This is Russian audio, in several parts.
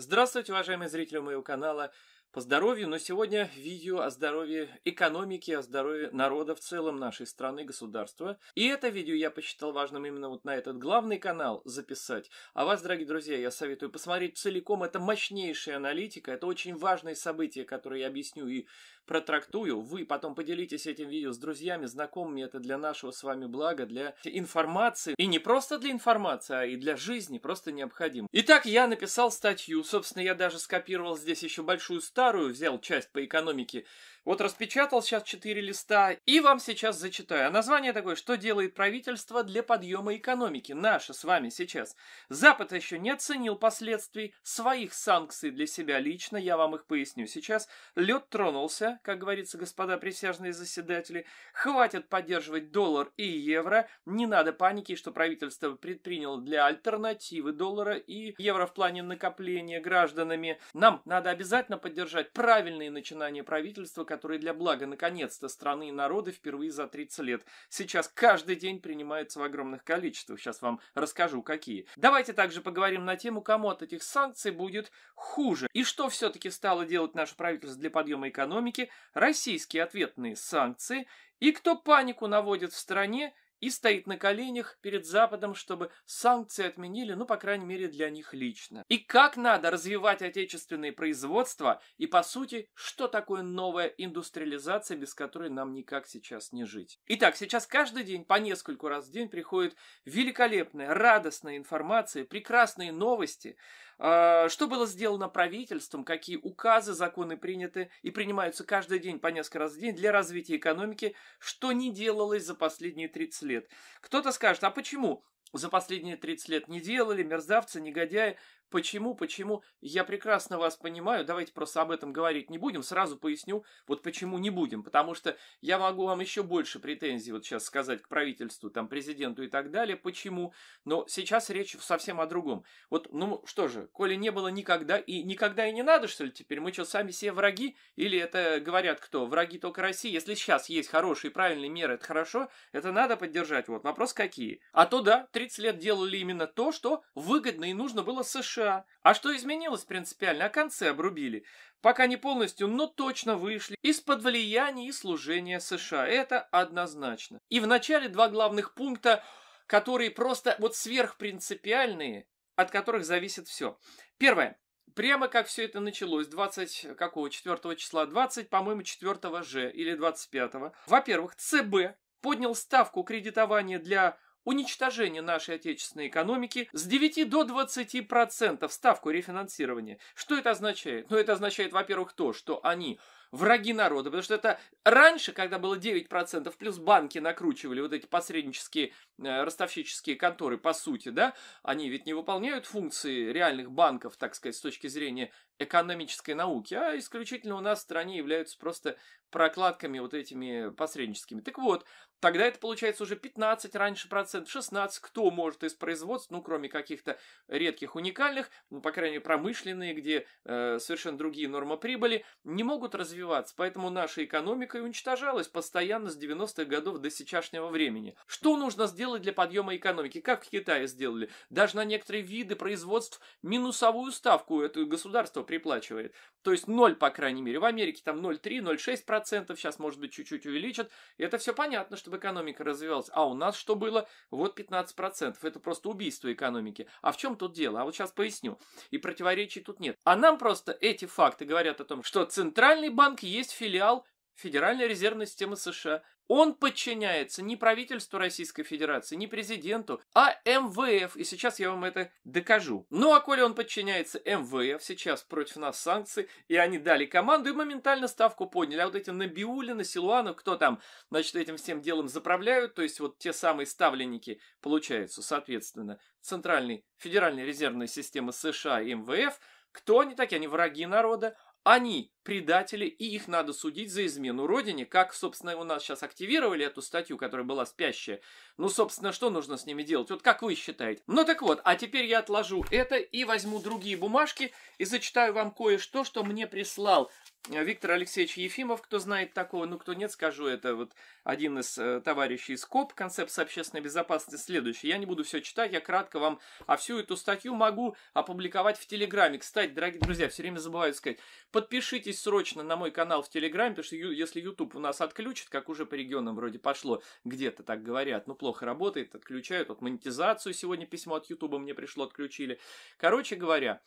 Здравствуйте, уважаемые зрители моего канала по здоровью, но сегодня видео о здоровье экономики, о здоровье народа в целом нашей страны, государства. И это видео я посчитал важным именно вот на этот главный канал записать. А вас, дорогие друзья, я советую посмотреть целиком. Это мощнейшая аналитика, это очень важные события, которые я объясню и протрактую. Вы потом поделитесь этим видео с друзьями, знакомыми. Это для нашего с вами блага, для информации. И не просто для информации, а и для жизни просто необходимо. Итак, я написал статью собственно, я даже скопировал здесь еще большую старую, взял часть по экономике, вот распечатал сейчас четыре листа и вам сейчас зачитаю. А название такое «Что делает правительство для подъема экономики?» Наше с вами сейчас. Запад еще не оценил последствий своих санкций для себя лично, я вам их поясню сейчас. Лед тронулся, как говорится, господа присяжные заседатели. Хватит поддерживать доллар и евро. Не надо паники, что правительство предприняло для альтернативы доллара и евро в плане накопления гражданами. Нам надо обязательно поддержать правильные начинания правительства, который для блага наконец-то страны и народа впервые за 30 лет. Сейчас каждый день принимается в огромных количествах. Сейчас вам расскажу, какие. Давайте также поговорим на тему, кому от этих санкций будет хуже. И что все-таки стало делать наше правительство для подъема экономики, российские ответные санкции, и кто панику наводит в стране, и стоит на коленях перед Западом, чтобы санкции отменили, ну, по крайней мере, для них лично. И как надо развивать отечественные производства, и, по сути, что такое новая индустриализация, без которой нам никак сейчас не жить. Итак, сейчас каждый день, по нескольку раз в день приходит великолепная, радостная информация, прекрасные новости, а, что было сделано правительством, какие указы, законы приняты и принимаются каждый день, по несколько раз в день для развития экономики, что не делалось за последние 30 лет лет. Кто-то скажет, а почему? За последние 30 лет не делали, мерзавцы, негодяи. Почему, почему? Я прекрасно вас понимаю, давайте просто об этом говорить не будем. Сразу поясню, вот почему не будем. Потому что я могу вам еще больше претензий вот сейчас сказать к правительству, там, президенту и так далее. Почему? Но сейчас речь совсем о другом. Вот, ну что же, коли не было никогда, и никогда и не надо, что ли, теперь? Мы что, сами все враги? Или это говорят кто? Враги только России? Если сейчас есть хорошие, правильные меры, это хорошо, это надо поддержать. Вот вопрос какие. А то да, 30 лет делали именно то, что выгодно и нужно было США. США. А что изменилось принципиально? А концы обрубили. Пока не полностью, но точно вышли из-под влияния и служения США. Это однозначно. И в начале два главных пункта, которые просто вот сверхпринципиальные, от которых зависит все. Первое. Прямо как все это началось, 20, какого, 4 числа, 20, по-моему, 4 же или 25. Во-первых, ЦБ поднял ставку кредитования для уничтожение нашей отечественной экономики с 9 до 20% ставку рефинансирования. Что это означает? Ну, это означает, во-первых, то, что они враги народа, потому что это раньше, когда было 9%, плюс банки накручивали вот эти посреднические э, ростовщические конторы, по сути, да, они ведь не выполняют функции реальных банков, так сказать, с точки зрения экономической науки, а исключительно у нас в стране являются просто прокладками вот этими посредническими. Так вот, Тогда это получается уже 15 раньше процентов, 16, кто может из производств, ну, кроме каких-то редких уникальных, ну, по крайней мере, промышленные, где э, совершенно другие нормы прибыли, не могут развиваться. Поэтому наша экономика и уничтожалась постоянно с 90-х годов до сейчасшнего времени. Что нужно сделать для подъема экономики? Как в Китае сделали? Даже на некоторые виды производств минусовую ставку это государство приплачивает. То есть 0, по крайней мере. В Америке там 0,3, 0,6%, процентов сейчас, может быть, чуть-чуть увеличат. Это все понятно, что чтобы экономика развивалась. А у нас что было? Вот 15%. Это просто убийство экономики. А в чем тут дело? А вот сейчас поясню. И противоречий тут нет. А нам просто эти факты говорят о том, что Центральный банк есть филиал Федеральной резервной системы США. Он подчиняется не правительству Российской Федерации, не президенту, а МВФ. И сейчас я вам это докажу. Ну а коли он подчиняется МВФ, сейчас против нас санкции, и они дали команду и моментально ставку подняли. А вот эти Набиулины, Силуанов, кто там, значит, этим всем делом заправляют, то есть вот те самые ставленники получаются, соответственно, Центральной Федеральной резервной системы США и МВФ. Кто они такие? Они враги народа. Они предатели, и их надо судить за измену родине, как, собственно, у нас сейчас активировали эту статью, которая была спящая. Ну, собственно, что нужно с ними делать? Вот как вы считаете? Ну, так вот, а теперь я отложу это и возьму другие бумажки и зачитаю вам кое-что, что мне прислал э, Виктор Алексеевич Ефимов, кто знает такого, ну, кто нет, скажу, это вот один из э, товарищей из КОП, концепция общественной безопасности следующий. Я не буду все читать, я кратко вам, а всю эту статью могу опубликовать в Телеграме. Кстати, дорогие друзья, все время забываю сказать, подпишитесь подпишитесь срочно на мой канал в Телеграме, потому что если YouTube у нас отключит, как уже по регионам вроде пошло, где-то так говорят, ну плохо работает, отключают. Вот монетизацию сегодня письмо от YouTube мне пришло, отключили. Короче говоря,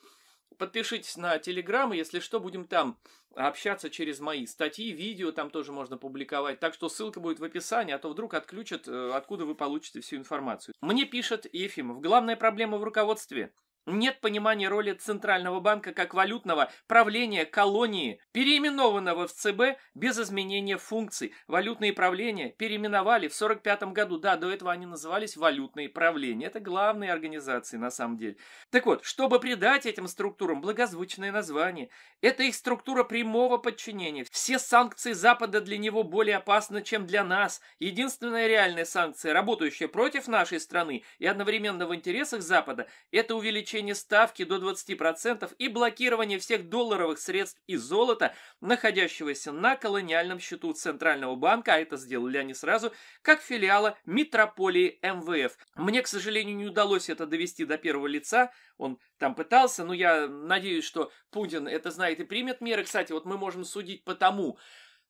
подпишитесь на Телеграм, и если что, будем там общаться через мои статьи, видео там тоже можно публиковать. Так что ссылка будет в описании, а то вдруг отключат, э, откуда вы получите всю информацию. Мне пишет Ефимов, главная проблема в руководстве нет понимания роли Центрального банка как валютного правления колонии, переименованного в ЦБ без изменения функций. Валютные правления переименовали в 1945 году. Да, до этого они назывались валютные правления. Это главные организации на самом деле. Так вот, чтобы придать этим структурам благозвучное название, это их структура прямого подчинения. Все санкции Запада для него более опасны, чем для нас. Единственная реальная санкция, работающая против нашей страны и одновременно в интересах Запада, это увеличение увеличение ставки до 20% и блокирование всех долларовых средств и золота, находящегося на колониальном счету Центрального банка, а это сделали они сразу, как филиала метрополии МВФ. Мне, к сожалению, не удалось это довести до первого лица, он там пытался, но я надеюсь, что Путин это знает и примет меры. Кстати, вот мы можем судить по тому,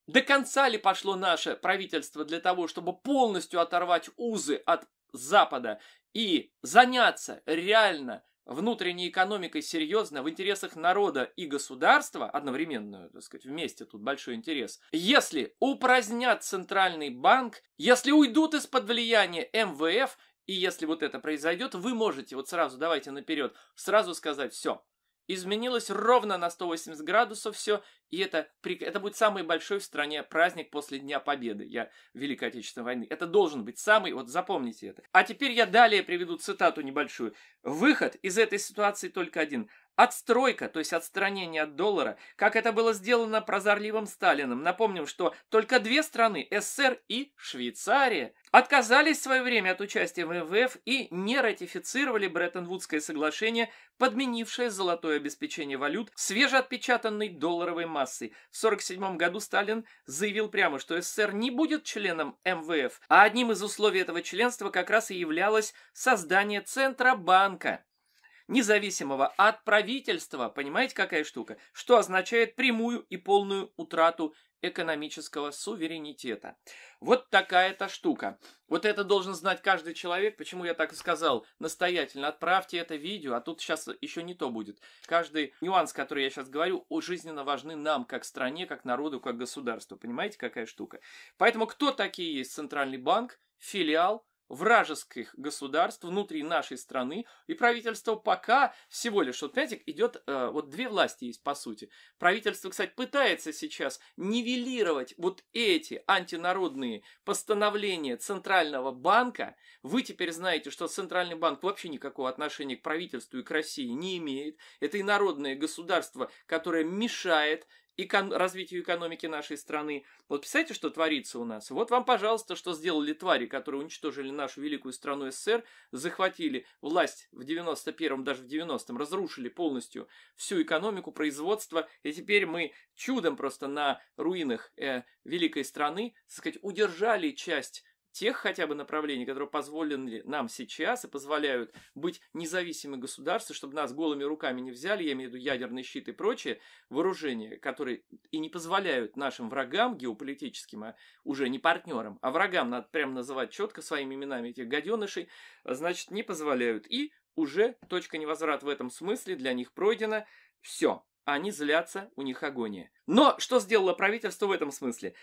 до конца ли пошло наше правительство для того, чтобы полностью оторвать узы от Запада и заняться реально внутренней экономикой серьезно в интересах народа и государства, одновременно, так сказать, вместе тут большой интерес, если упразднят Центральный банк, если уйдут из-под влияния МВФ, и если вот это произойдет, вы можете, вот сразу давайте наперед, сразу сказать, все, изменилось ровно на 180 градусов все, и это, это будет самый большой в стране праздник после Дня Победы, я Великой Отечественной войны. Это должен быть самый, вот запомните это. А теперь я далее приведу цитату небольшую. Выход из этой ситуации только один – Отстройка, то есть отстранение от доллара, как это было сделано прозорливым Сталиным. Напомним, что только две страны, СССР и Швейцария, отказались в свое время от участия в МВФ и не ратифицировали Бреттон-Вудское соглашение, подменившее золотое обеспечение валют свежеотпечатанной долларовой массой. В 1947 году Сталин заявил прямо, что СССР не будет членом МВФ, а одним из условий этого членства как раз и являлось создание Центробанка независимого от правительства, понимаете, какая штука, что означает прямую и полную утрату экономического суверенитета. Вот такая-то штука. Вот это должен знать каждый человек. Почему я так и сказал настоятельно? Отправьте это видео, а тут сейчас еще не то будет. Каждый нюанс, который я сейчас говорю, жизненно важны нам, как стране, как народу, как государству. Понимаете, какая штука? Поэтому кто такие есть Центральный банк, филиал, вражеских государств внутри нашей страны, и правительство пока всего лишь, вот понимаете, идет, э, вот две власти есть по сути. Правительство, кстати, пытается сейчас нивелировать вот эти антинародные постановления Центрального банка. Вы теперь знаете, что Центральный банк вообще никакого отношения к правительству и к России не имеет. Это и народное государство, которое мешает эко- развитию экономики нашей страны. Вот представьте, что творится у нас. Вот вам, пожалуйста, что сделали твари, которые уничтожили нашу великую страну СССР, захватили власть в 91-м, даже в 90-м, разрушили полностью всю экономику, производство, и теперь мы чудом просто на руинах э, великой страны, так сказать, удержали часть тех хотя бы направлений, которые позволены нам сейчас и позволяют быть независимыми государствами, чтобы нас голыми руками не взяли, я имею в виду ядерный щит и прочее, вооружения, которые и не позволяют нашим врагам геополитическим, а уже не партнерам, а врагам, надо прям называть четко своими именами этих гаденышей, значит, не позволяют. И уже точка невозврата в этом смысле для них пройдена. Все, они злятся, у них агония. Но что сделало правительство в этом смысле?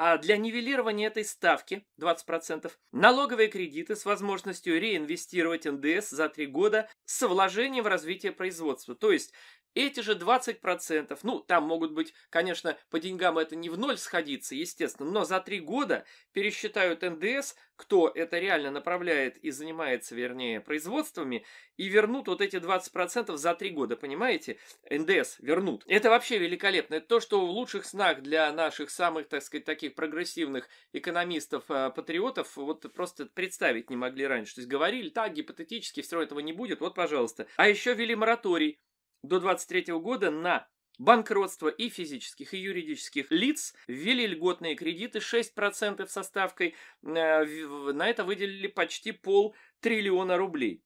А для нивелирования этой ставки 20% налоговые кредиты с возможностью реинвестировать НДС за три года с вложением в развитие производства. То есть эти же 20%, ну, там могут быть, конечно, по деньгам это не в ноль сходиться, естественно, но за три года пересчитают НДС, кто это реально направляет и занимается, вернее, производствами, и вернут вот эти 20% за три года, понимаете? НДС вернут. Это вообще великолепно. Это то, что в лучших снах для наших самых, так сказать, таких прогрессивных экономистов, э, патриотов, вот просто представить не могли раньше. То есть говорили, так, гипотетически, все этого не будет, вот, пожалуйста. А еще ввели мораторий до 23 года на банкротство и физических, и юридических лиц ввели льготные кредиты 6% со ставкой. Э, на это выделили почти пол триллиона рублей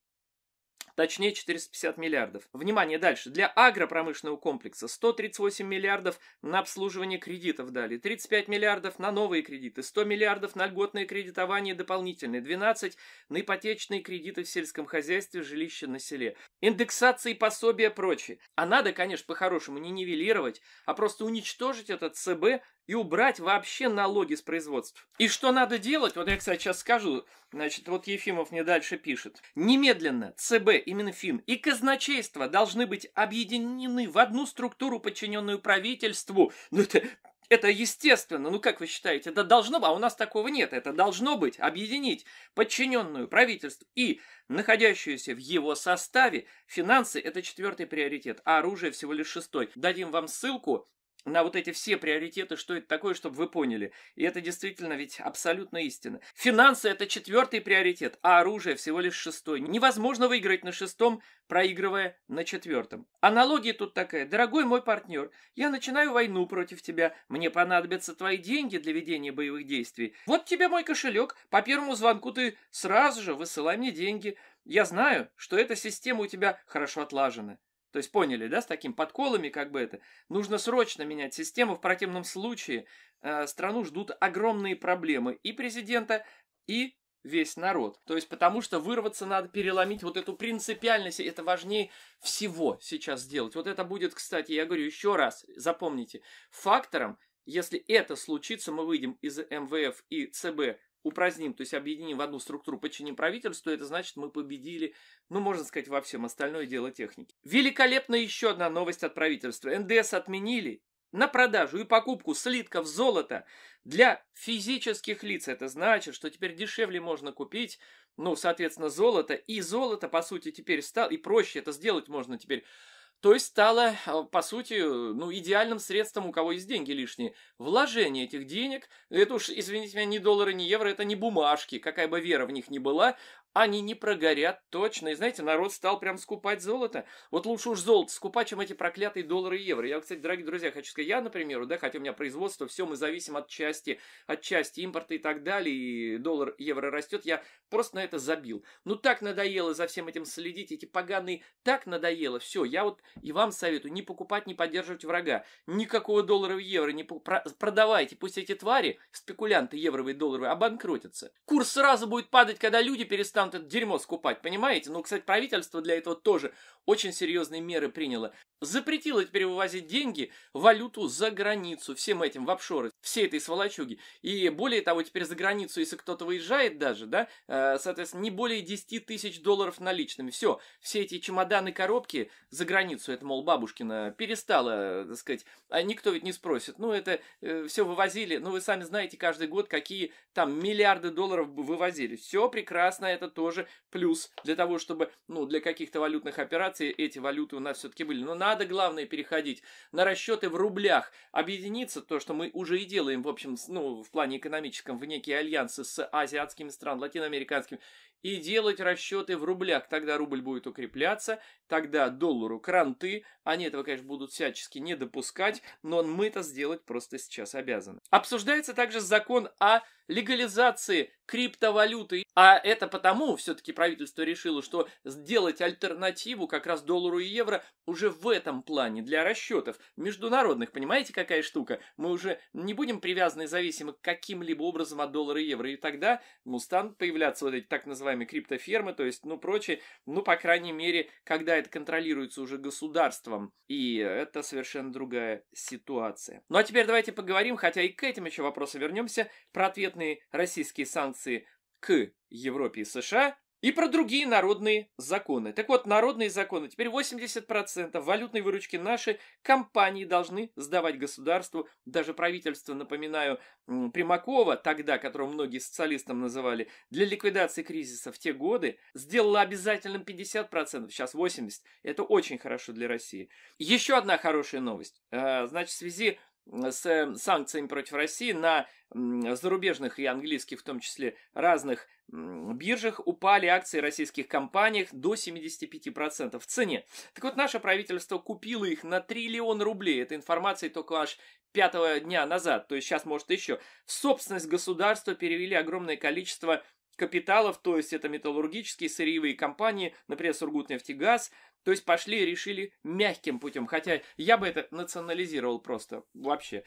точнее 450 миллиардов. Внимание, дальше. Для агропромышленного комплекса 138 миллиардов на обслуживание кредитов дали, 35 миллиардов на новые кредиты, 100 миллиардов на льготное кредитование дополнительное, 12 на ипотечные кредиты в сельском хозяйстве, жилище на селе. Индексации пособия прочее. А надо, конечно, по-хорошему не нивелировать, а просто уничтожить этот ЦБ и убрать вообще налоги с производства. И что надо делать? Вот я, кстати, сейчас скажу. Значит, вот Ефимов мне дальше пишет. Немедленно ЦБ и Минфин и казначейство должны быть объединены в одну структуру, подчиненную правительству. Ну это это естественно, ну как вы считаете, это должно быть, а у нас такого нет, это должно быть, объединить подчиненную правительству и находящуюся в его составе, финансы – это четвертый приоритет, а оружие всего лишь шестой. Дадим вам ссылку на вот эти все приоритеты, что это такое, чтобы вы поняли. И это действительно ведь абсолютно истина. Финансы – это четвертый приоритет, а оружие всего лишь шестой. Невозможно выиграть на шестом, проигрывая на четвертом. Аналогия тут такая. Дорогой мой партнер, я начинаю войну против тебя. Мне понадобятся твои деньги для ведения боевых действий. Вот тебе мой кошелек. По первому звонку ты сразу же высылай мне деньги. Я знаю, что эта система у тебя хорошо отлажена. То есть поняли, да, с такими подколами как бы это. Нужно срочно менять систему, в противном случае э, страну ждут огромные проблемы и президента, и весь народ. То есть потому что вырваться надо, переломить вот эту принципиальность, это важнее всего сейчас сделать. Вот это будет, кстати, я говорю еще раз, запомните, фактором, если это случится, мы выйдем из МВФ и ЦБ упраздним, то есть объединим в одну структуру, подчиним правительству, это значит, мы победили, ну, можно сказать, во всем, остальное дело техники. Великолепно еще одна новость от правительства. НДС отменили на продажу и покупку слитков золота для физических лиц. Это значит, что теперь дешевле можно купить, ну, соответственно, золото. И золото, по сути, теперь стало, и проще это сделать можно теперь то есть стало, э, по сути, э, ну, идеальным средством, у кого есть деньги лишние. Вложение этих денег, это уж, извините меня, не доллары, не евро, это не бумажки, какая бы вера в них ни была, они не прогорят точно. И знаете, народ стал прям скупать золото. Вот лучше уж золото скупать, чем эти проклятые доллары и евро. Я, кстати, дорогие друзья, хочу сказать, я, например, да, хотя у меня производство, все, мы зависим от части, от части импорта и так далее, и доллар, евро растет, я просто на это забил. Ну, так надоело за всем этим следить, эти поганые, так надоело, все, я вот и вам советую не покупать, не поддерживать врага. Никакого доллара и евро не продавайте, пусть эти твари, спекулянты евровые, долларовые, обанкротятся. Курс сразу будет падать, когда люди перестанут там это дерьмо скупать, понимаете? Ну, кстати, правительство для этого тоже очень серьезные меры приняло. Запретило теперь вывозить деньги, валюту за границу, всем этим, в офшоры, всей этой сволочуги. И более того, теперь за границу, если кто-то выезжает даже, да, э, соответственно, не более 10 тысяч долларов наличными. Все, все эти чемоданы, коробки за границу, это, мол, бабушкина перестала, так сказать, а никто ведь не спросит. Ну, это э, все вывозили, ну, вы сами знаете, каждый год какие там миллиарды долларов вывозили. Все прекрасно, это тоже плюс для того, чтобы, ну, для каких-то валютных операций эти валюты у нас все-таки были. Но надо, главное, переходить на расчеты в рублях, объединиться, то, что мы уже и делаем, в общем, ну, в плане экономическом, в некие альянсы с азиатскими странами, латиноамериканскими, и делать расчеты в рублях. Тогда рубль будет укрепляться, тогда доллару кранты. Они этого, конечно, будут всячески не допускать, но мы это сделать просто сейчас обязаны. Обсуждается также закон о легализации криптовалюты. А это потому все-таки правительство решило, что сделать альтернативу как раз доллару и евро уже в этом плане для расчетов международных. Понимаете, какая штука? Мы уже не будем привязаны и зависимы каким-либо образом от доллара и евро. И тогда ну, станут появляться вот эти так называемые вами криптофермы, то есть, ну, прочее, ну, по крайней мере, когда это контролируется уже государством, и это совершенно другая ситуация. Ну, а теперь давайте поговорим, хотя и к этим еще вопросам вернемся, про ответные российские санкции к Европе и США, и про другие народные законы. Так вот, народные законы. Теперь 80% валютной выручки наши компании должны сдавать государству. Даже правительство, напоминаю, Примакова, тогда, которого многие социалистам называли, для ликвидации кризиса в те годы, сделала обязательным 50%, сейчас 80%. Это очень хорошо для России. Еще одна хорошая новость. А, значит, в связи с эм, санкциями против России на зарубежных и английских, в том числе, разных биржах упали акции российских компаний до 75% в цене. Так вот, наше правительство купило их на триллион рублей. Это информация только аж пятого дня назад, то есть сейчас, может, еще. В собственность государства перевели огромное количество капиталов, то есть это металлургические сырьевые компании, например, Сургутнефтегаз, то есть пошли и решили мягким путем, хотя я бы это национализировал просто вообще.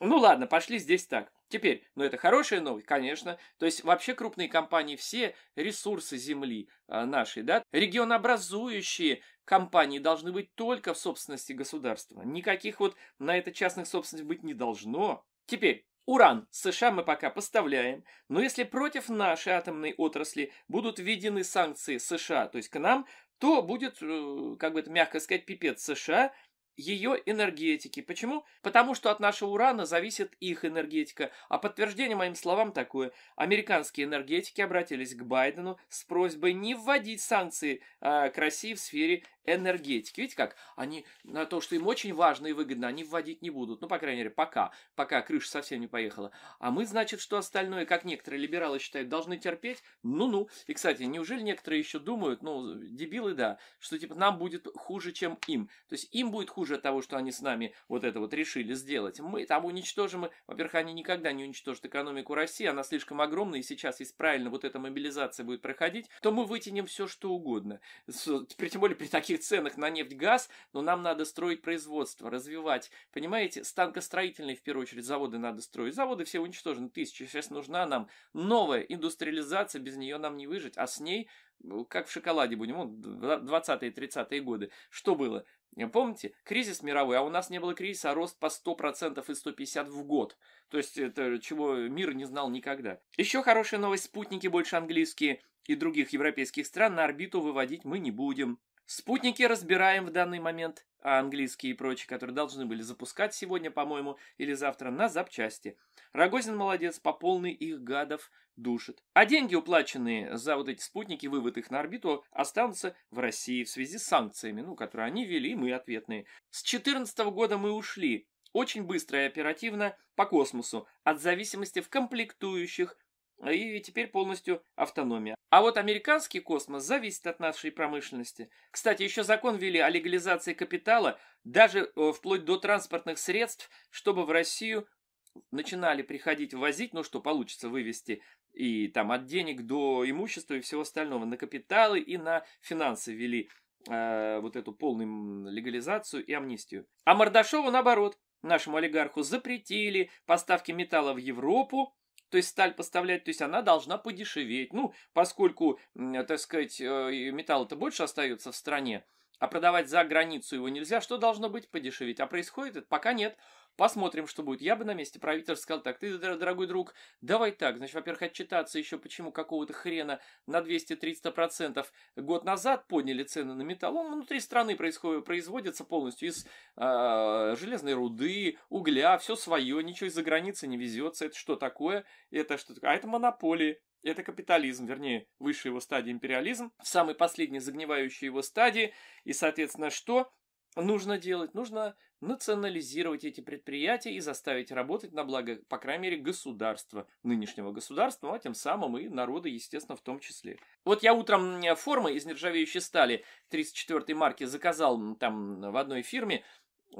Ну ладно, пошли здесь так. Теперь, ну это хорошая новость, конечно. То есть вообще крупные компании все ресурсы земли э, нашей, да, регионообразующие компании должны быть только в собственности государства. Никаких вот на это частных собственностей быть не должно. Теперь, Уран США мы пока поставляем, но если против нашей атомной отрасли будут введены санкции США, то есть к нам то будет, э, как бы это мягко сказать, пипец США, ее энергетики. Почему? Потому что от нашего урана зависит их энергетика. А подтверждение моим словам такое. Американские энергетики обратились к Байдену с просьбой не вводить санкции э, к России в сфере энергетики. Видите как? Они на то, что им очень важно и выгодно, они вводить не будут. Ну, по крайней мере, пока. Пока крыша совсем не поехала. А мы, значит, что остальное, как некоторые либералы считают, должны терпеть? Ну-ну. И, кстати, неужели некоторые еще думают, ну, дебилы, да, что, типа, нам будет хуже, чем им? То есть им будет хуже хуже того, что они с нами вот это вот решили сделать. Мы там уничтожим, во-первых, они никогда не уничтожат экономику России, она слишком огромная, и сейчас, если правильно вот эта мобилизация будет проходить, то мы вытянем все, что угодно. Тем более при таких ценах на нефть-газ, но нам надо строить производство, развивать. Понимаете, станкостроительные, в первую очередь, заводы надо строить. Заводы все уничтожены, тысячи. Сейчас нужна нам новая индустриализация, без нее нам не выжить, а с ней ну, как в шоколаде будем, вот 20-е, 30-е годы, что было? Помните, кризис мировой, а у нас не было кризиса, а рост по 100% и 150 в год. То есть это чего мир не знал никогда. Еще хорошая новость, спутники больше английские и других европейских стран на орбиту выводить мы не будем. Спутники разбираем в данный момент, а английские и прочие, которые должны были запускать сегодня, по-моему, или завтра, на запчасти. Рогозин молодец, по полной их гадов душит. А деньги, уплаченные за вот эти спутники, вывод их на орбиту, останутся в России в связи с санкциями, ну, которые они вели, мы ответные. С 2014 года мы ушли очень быстро и оперативно по космосу от зависимости в комплектующих а и теперь полностью автономия. А вот американский космос зависит от нашей промышленности. Кстати, еще закон ввели о легализации капитала, даже э, вплоть до транспортных средств, чтобы в Россию начинали приходить возить, ну что получится вывести, и там от денег до имущества и всего остального, на капиталы и на финансы ввели э, вот эту полную легализацию и амнистию. А Мордашову наоборот, нашему олигарху запретили поставки металла в Европу, то есть сталь поставлять, то есть она должна подешеветь. Ну, поскольку, э, так сказать, э, металла-то больше остается в стране, а продавать за границу его нельзя, что должно быть подешеветь? А происходит это пока нет. Посмотрим, что будет. Я бы на месте правителя сказал так, ты, дорогой друг, давай так, значит, во-первых, отчитаться еще почему какого-то хрена на 200-300% год назад подняли цены на металл. Он внутри страны происходит, производится полностью из э, железной руды, угля, все свое, ничего из-за границы не везется. Это что такое? Это что такое? А это монополии. Это капитализм, вернее, высшая его стадия империализм, в самой последней загнивающей его стадии. И, соответственно, что нужно делать? Нужно национализировать эти предприятия и заставить работать на благо, по крайней мере, государства, нынешнего государства, ну, а тем самым и народа, естественно, в том числе. Вот я утром формы из нержавеющей стали 34-й марки заказал там в одной фирме,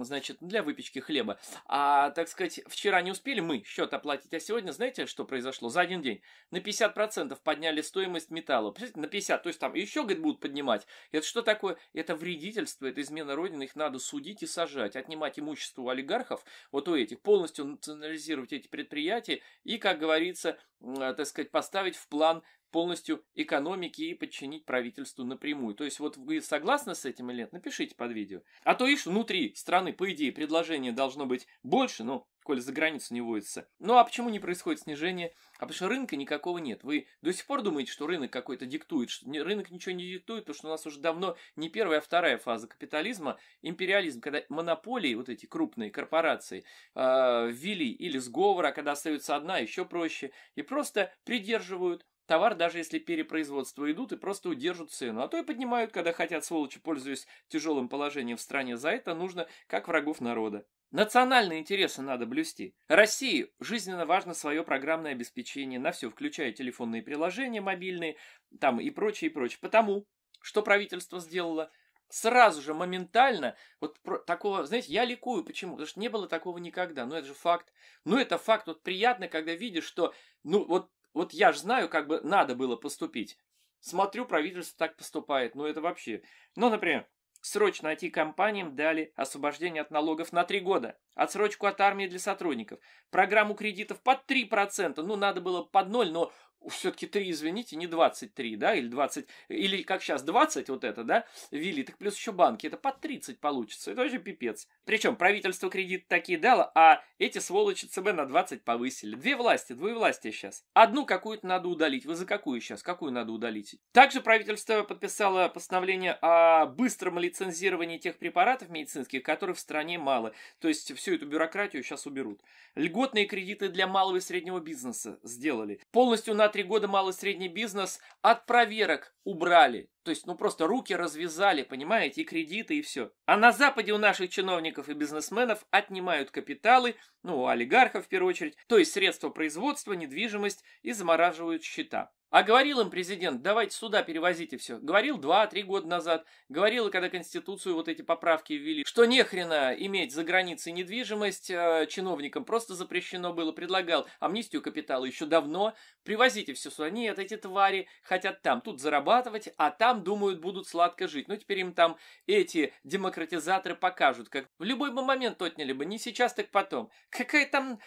значит, для выпечки хлеба. А, так сказать, вчера не успели мы счет оплатить, а сегодня, знаете, что произошло? За один день на 50% подняли стоимость металла. Представляете, на 50, то есть там еще, говорит, будут поднимать. Это что такое? Это вредительство, это измена Родины, их надо судить и сажать, отнимать имущество у олигархов, вот у этих, полностью национализировать эти предприятия и, как говорится, э, так сказать, поставить в план полностью экономики и подчинить правительству напрямую. То есть вот вы согласны с этим или нет, напишите под видео. А то ишь внутри страны, по идее, предложение должно быть больше, но коль за границу не вводится. Ну а почему не происходит снижение? А потому что рынка никакого нет. Вы до сих пор думаете, что рынок какой-то диктует? Что рынок ничего не диктует, потому что у нас уже давно не первая, а вторая фаза капитализма, империализм, когда монополии, вот эти крупные корпорации, э, ввели или сговора, когда остается одна, еще проще, и просто придерживают Товар, даже если перепроизводство идут и просто удержат цену, а то и поднимают, когда хотят, сволочи, пользуясь тяжелым положением в стране. За это нужно, как врагов народа. Национальные интересы надо блюсти. России жизненно важно свое программное обеспечение на все, включая телефонные приложения мобильные, там и прочее, и прочее. Потому что правительство сделало сразу же, моментально, вот про, такого, знаете, я ликую, почему? Потому что не было такого никогда, ну это же факт. Ну это факт, вот приятно, когда видишь, что, ну вот вот я же знаю, как бы надо было поступить. Смотрю, правительство так поступает. Ну, это вообще... Ну, например, срочно IT-компаниям дали освобождение от налогов на 3 года, отсрочку от армии для сотрудников, программу кредитов под 3%, ну, надо было под 0, но все-таки 3, извините, не 23, да, или 20, или как сейчас 20 вот это, да, ввели, так плюс еще банки, это под 30 получится, это вообще пипец. Причем правительство кредит такие дало, а эти сволочи ЦБ на 20 повысили. Две власти, власти сейчас. Одну какую-то надо удалить, вы за какую сейчас, какую надо удалить? Также правительство подписало постановление о быстром лицензировании тех препаратов медицинских, которых в стране мало, то есть всю эту бюрократию сейчас уберут. Льготные кредиты для малого и среднего бизнеса сделали. Полностью на 2 три года малый и средний бизнес от проверок убрали. То есть, ну просто руки развязали, понимаете, и кредиты, и все. А на Западе у наших чиновников и бизнесменов отнимают капиталы, ну, у олигархов в первую очередь, то есть средства производства, недвижимость и замораживают счета. А говорил им президент, давайте сюда перевозите все. Говорил 2-3 года назад, говорил, когда Конституцию вот эти поправки ввели, что нехрена иметь за границей недвижимость э, чиновникам, просто запрещено было, предлагал амнистию капитала еще давно, привозите все сюда. Нет, эти твари хотят там, тут зарабатывать, а там там, думают, будут сладко жить. Но ну, теперь им там эти демократизаторы покажут, как в любой бы момент отняли бы, не сейчас, так потом. Какая там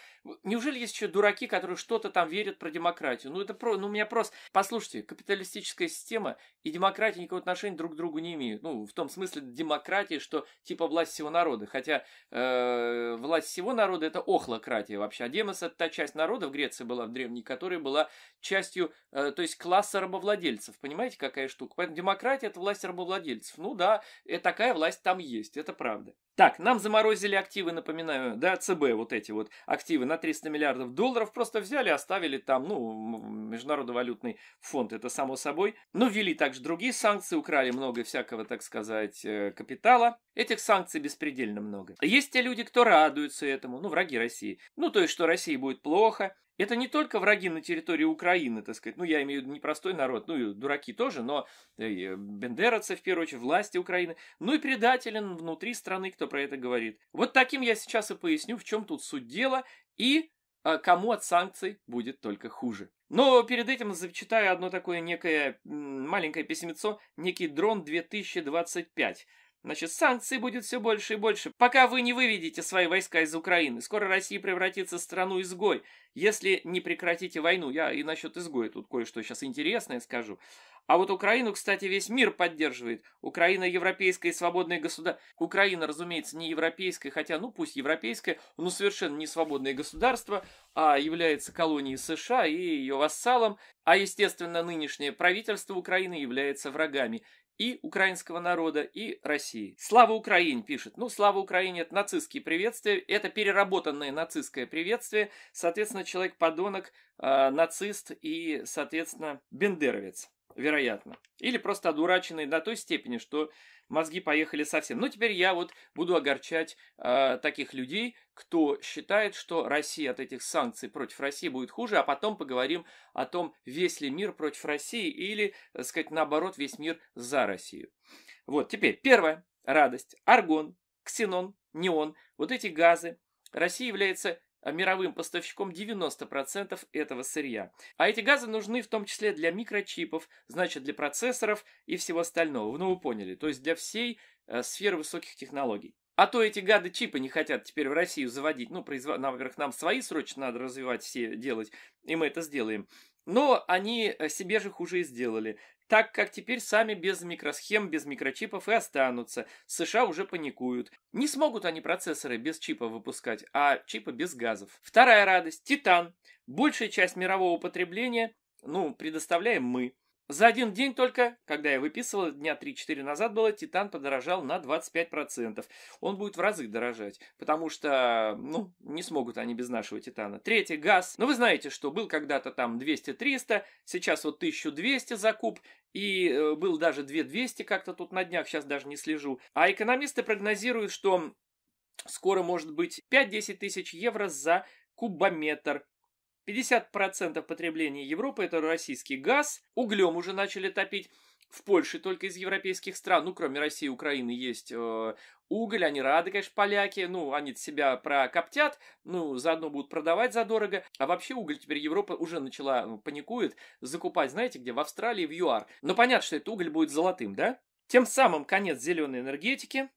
Неужели есть еще дураки, которые что-то там верят про демократию? Ну, это про... Ну, у меня просто... Послушайте, капиталистическая система и демократия никакого отношения друг к другу не имеют. Ну, в том смысле демократии, что типа власть всего народа. Хотя э, власть всего народа – это охлократия вообще. А демос – это та часть народа в Греции была в древней, которая была частью, э, то есть класса рабовладельцев. Понимаете, какая штука? Поэтому демократия – это власть рабовладельцев. Ну да, э, такая власть там есть, это правда. Так, нам заморозили активы, напоминаю, да, ЦБ, вот эти вот активы на 300 миллиардов долларов просто взяли, оставили там, ну, Международный валютный фонд, это само собой. Но ввели также другие санкции, украли много всякого, так сказать, э, капитала. Этих санкций беспредельно много. Есть те люди, кто радуется этому, ну, враги России. Ну, то есть, что России будет плохо, это не только враги на территории Украины, так сказать, ну, я имею в виду непростой народ, ну, и дураки тоже, но э, и бендеровцы, в первую очередь, власти Украины, ну, и предателен внутри страны, кто про это говорит. Вот таким я сейчас и поясню, в чем тут суть дела, и а, кому от санкций будет только хуже. Но перед этим зачитаю одно такое некое маленькое письмецо, некий дрон 2025. Значит, санкций будет все больше и больше, пока вы не выведете свои войска из Украины. Скоро Россия превратится в страну-изгой, если не прекратите войну. Я и насчет изгоя тут кое-что сейчас интересное скажу. А вот Украину, кстати, весь мир поддерживает. Украина европейская и свободное государство. Украина, разумеется, не европейская, хотя, ну, пусть европейская, но совершенно не свободное государство, а является колонией США и ее вассалом. А, естественно, нынешнее правительство Украины является врагами и украинского народа, и России. «Слава Украине!» пишет. Ну, «Слава Украине» — это нацистские приветствия, это переработанное нацистское приветствие, соответственно, человек-подонок, э, нацист и, соответственно, бендеровец вероятно. Или просто одураченные до той степени, что мозги поехали совсем. Ну, теперь я вот буду огорчать э, таких людей, кто считает, что Россия от этих санкций против России будет хуже, а потом поговорим о том, весь ли мир против России или, так э, сказать, наоборот, весь мир за Россию. Вот, теперь первая Радость. Аргон, ксенон, неон. Вот эти газы. Россия является Э, мировым поставщиком 90% этого сырья. А эти газы нужны в том числе для микрочипов, значит для процессоров и всего остального. Ну вы поняли, то есть для всей э, сферы высоких технологий. А то эти гады чипы не хотят теперь в Россию заводить. Ну, производ... во-первых, нам свои срочно надо развивать, все делать, и мы это сделаем. Но они э, себе же хуже и сделали, так как теперь сами без микросхем, без микрочипов и останутся. США уже паникуют. Не смогут они процессоры без чипа выпускать, а чипы без газов. Вторая радость – титан. Большая часть мирового потребления, ну, предоставляем мы. За один день только, когда я выписывал, дня 3-4 назад было, титан подорожал на 25%. Он будет в разы дорожать, потому что, ну, не смогут они без нашего титана. Третий, газ. Ну, вы знаете, что был когда-то там 200-300, сейчас вот 1200 за куб, и э, был даже 2200 как-то тут на днях, сейчас даже не слежу. А экономисты прогнозируют, что скоро может быть 5-10 тысяч евро за кубометр 50% потребления Европы – это российский газ, углем уже начали топить. В Польше только из европейских стран, ну, кроме России и Украины, есть э, уголь, они рады, конечно, поляки, ну, они себя прокоптят, ну, заодно будут продавать задорого, а вообще уголь теперь Европа уже начала, ну, паникует, закупать, знаете, где, в Австралии, в ЮАР. Но понятно, что этот уголь будет золотым, да? Тем самым конец зеленой энергетики,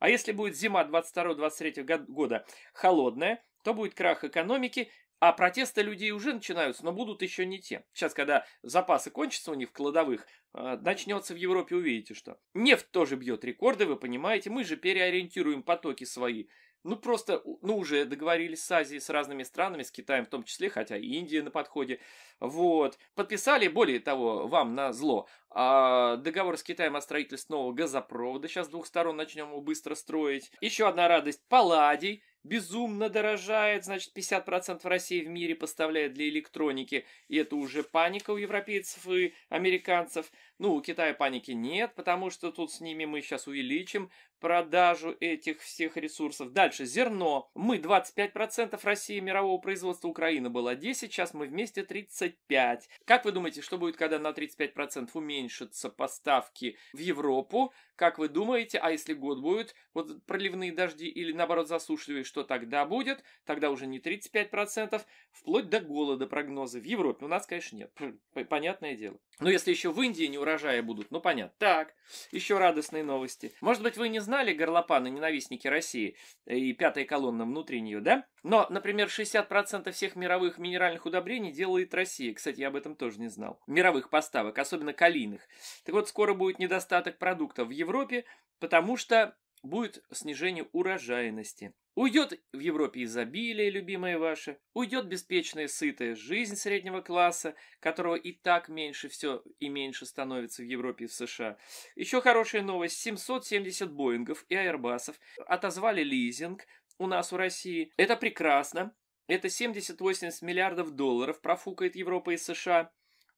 а если будет зима 22-23 года холодная, то будет крах экономики, а протесты людей уже начинаются, но будут еще не те. Сейчас, когда запасы кончатся у них в кладовых, а, начнется в Европе, увидите что. Нефть тоже бьет рекорды, вы понимаете, мы же переориентируем потоки свои. Ну просто, ну уже договорились с Азией, с разными странами, с Китаем в том числе, хотя и Индия на подходе. Вот. Подписали, более того, вам на зло, а, договор с Китаем о строительстве нового газопровода. Сейчас с двух сторон начнем его быстро строить. Еще одна радость. Палладий безумно дорожает, значит, 50% России в мире поставляет для электроники, и это уже паника у европейцев и американцев – ну, у Китая паники нет, потому что тут с ними мы сейчас увеличим продажу этих всех ресурсов. Дальше, зерно. Мы 25% России мирового производства, Украина была 10, сейчас мы вместе 35. Как вы думаете, что будет, когда на 35% уменьшатся поставки в Европу? Как вы думаете, а если год будет, вот проливные дожди или наоборот засушливые, что тогда будет? Тогда уже не 35%, вплоть до голода прогнозы в Европе. У нас, конечно, нет. Хм, понятное дело. Но если еще в Индии не урожая будут. Ну, понятно. Так, еще радостные новости. Может быть, вы не знали горлопаны, ненавистники России и пятая колонна внутри нее, да? Но, например, 60% всех мировых минеральных удобрений делает Россия. Кстати, я об этом тоже не знал. Мировых поставок, особенно калийных. Так вот, скоро будет недостаток продуктов в Европе, потому что будет снижение урожайности. Уйдет в Европе изобилие, любимое ваше, уйдет беспечная сытая жизнь среднего класса, которого и так меньше все и меньше становится в Европе и в США. Еще хорошая новость, 770 Боингов и Аэрбасов отозвали лизинг у нас в России. Это прекрасно, это 70-80 миллиардов долларов профукает Европа и США.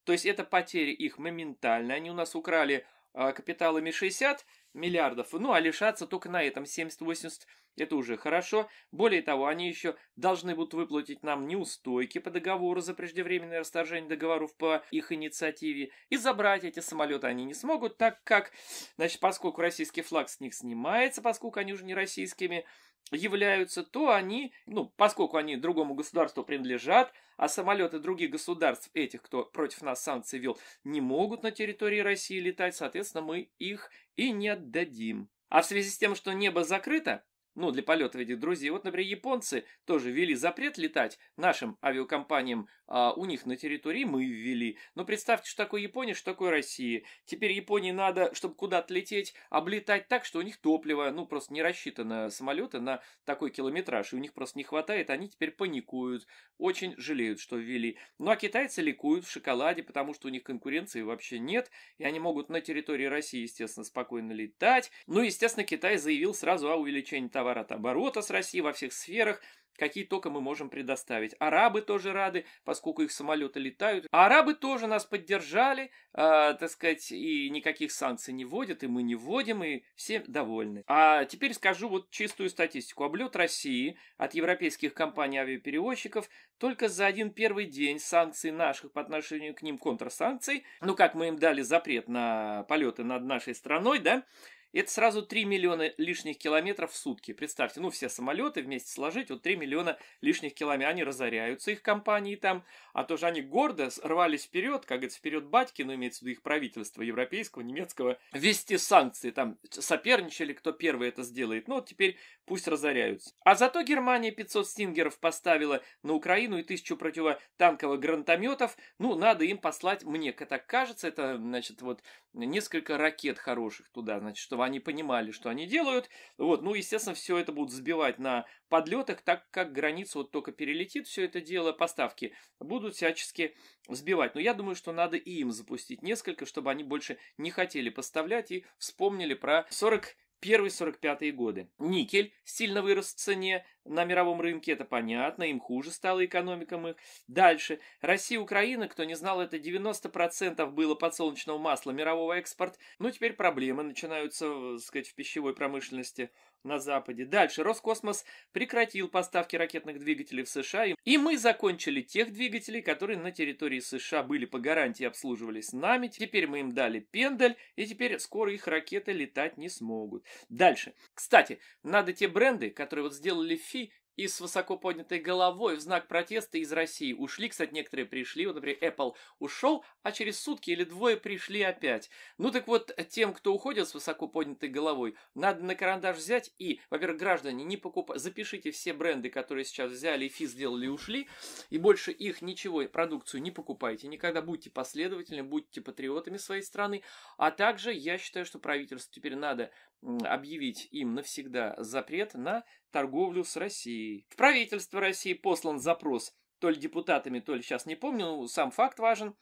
То есть это потери их моментально, они у нас украли а, капиталами 60 миллиардов, ну а лишаться только на этом 70-80, это уже хорошо. Более того, они еще должны будут выплатить нам неустойки по договору за преждевременное расторжение договоров по их инициативе. И забрать эти самолеты они не смогут, так как, значит, поскольку российский флаг с них снимается, поскольку они уже не российскими, являются, то они, ну, поскольку они другому государству принадлежат, а самолеты других государств, этих, кто против нас санкции вел, не могут на территории России летать, соответственно, мы их и не отдадим. А в связи с тем, что небо закрыто, ну, для полетов этих друзей, вот, например, японцы тоже ввели запрет летать нашим авиакомпаниям а, у них на территории мы ввели. Но представьте, что такое Япония, что такое Россия. Теперь Японии надо, чтобы куда-то лететь, облетать так, что у них топливо, ну, просто не рассчитано самолеты на такой километраж, и у них просто не хватает, они теперь паникуют, очень жалеют, что ввели. Ну, а китайцы ликуют в шоколаде, потому что у них конкуренции вообще нет, и они могут на территории России, естественно, спокойно летать. Ну, естественно, Китай заявил сразу о увеличении товарооборота с Россией во всех сферах, какие только мы можем предоставить. Арабы тоже рады, поскольку их самолеты летают. А арабы тоже нас поддержали, э, так сказать, и никаких санкций не вводят, и мы не вводим, и все довольны. А теперь скажу вот чистую статистику. Облет России от европейских компаний-авиаперевозчиков только за один первый день санкций наших по отношению к ним контрсанкций, ну как мы им дали запрет на полеты над нашей страной, да, это сразу 3 миллиона лишних километров в сутки. Представьте, ну все самолеты вместе сложить, вот 3 миллиона лишних километров. Они разоряются, их компании там. А то же они гордо рвались вперед, как говорится, вперед батьки, но имеется в виду их правительство европейского, немецкого, ввести санкции. Там соперничали, кто первый это сделает. Ну вот теперь пусть разоряются. А зато Германия 500 стингеров поставила на Украину и тысячу противотанковых гранатометов. Ну, надо им послать, мне как так кажется, это, значит, вот несколько ракет хороших туда, значит, чтобы этого они понимали, что они делают. Вот, ну, естественно, все это будут сбивать на подлетах, так как граница вот только перелетит все это дело, поставки будут всячески сбивать. Но я думаю, что надо и им запустить несколько, чтобы они больше не хотели поставлять и вспомнили про 40 Первые 45 годы. Никель сильно вырос в цене, на мировом рынке, это понятно, им хуже стала экономикам их. Дальше. Россия, Украина, кто не знал, это 90% было подсолнечного масла, мирового экспорт. Ну, теперь проблемы начинаются, э, так сказать, в пищевой промышленности на Западе. Дальше. Роскосмос прекратил поставки ракетных двигателей в США, и мы закончили тех двигателей, которые на территории США были по гарантии обслуживались нами. Теперь мы им дали пендаль, и теперь скоро их ракеты летать не смогут. Дальше. Кстати, надо те бренды, которые вот сделали фильм, и с высоко поднятой головой в знак протеста из России ушли, кстати, некоторые пришли, вот, например, Apple ушел, а через сутки или двое пришли опять. Ну так вот, тем, кто уходит с высоко поднятой головой, надо на карандаш взять и, во-первых, граждане, не покупай, запишите все бренды, которые сейчас взяли, фи сделали и ушли, и больше их ничего, продукцию не покупайте никогда, будьте последовательны, будьте патриотами своей страны, а также я считаю, что правительству теперь надо объявить им навсегда запрет на торговлю с Россией. В правительство России послан запрос, то ли депутатами, то ли сейчас не помню, но сам факт важен,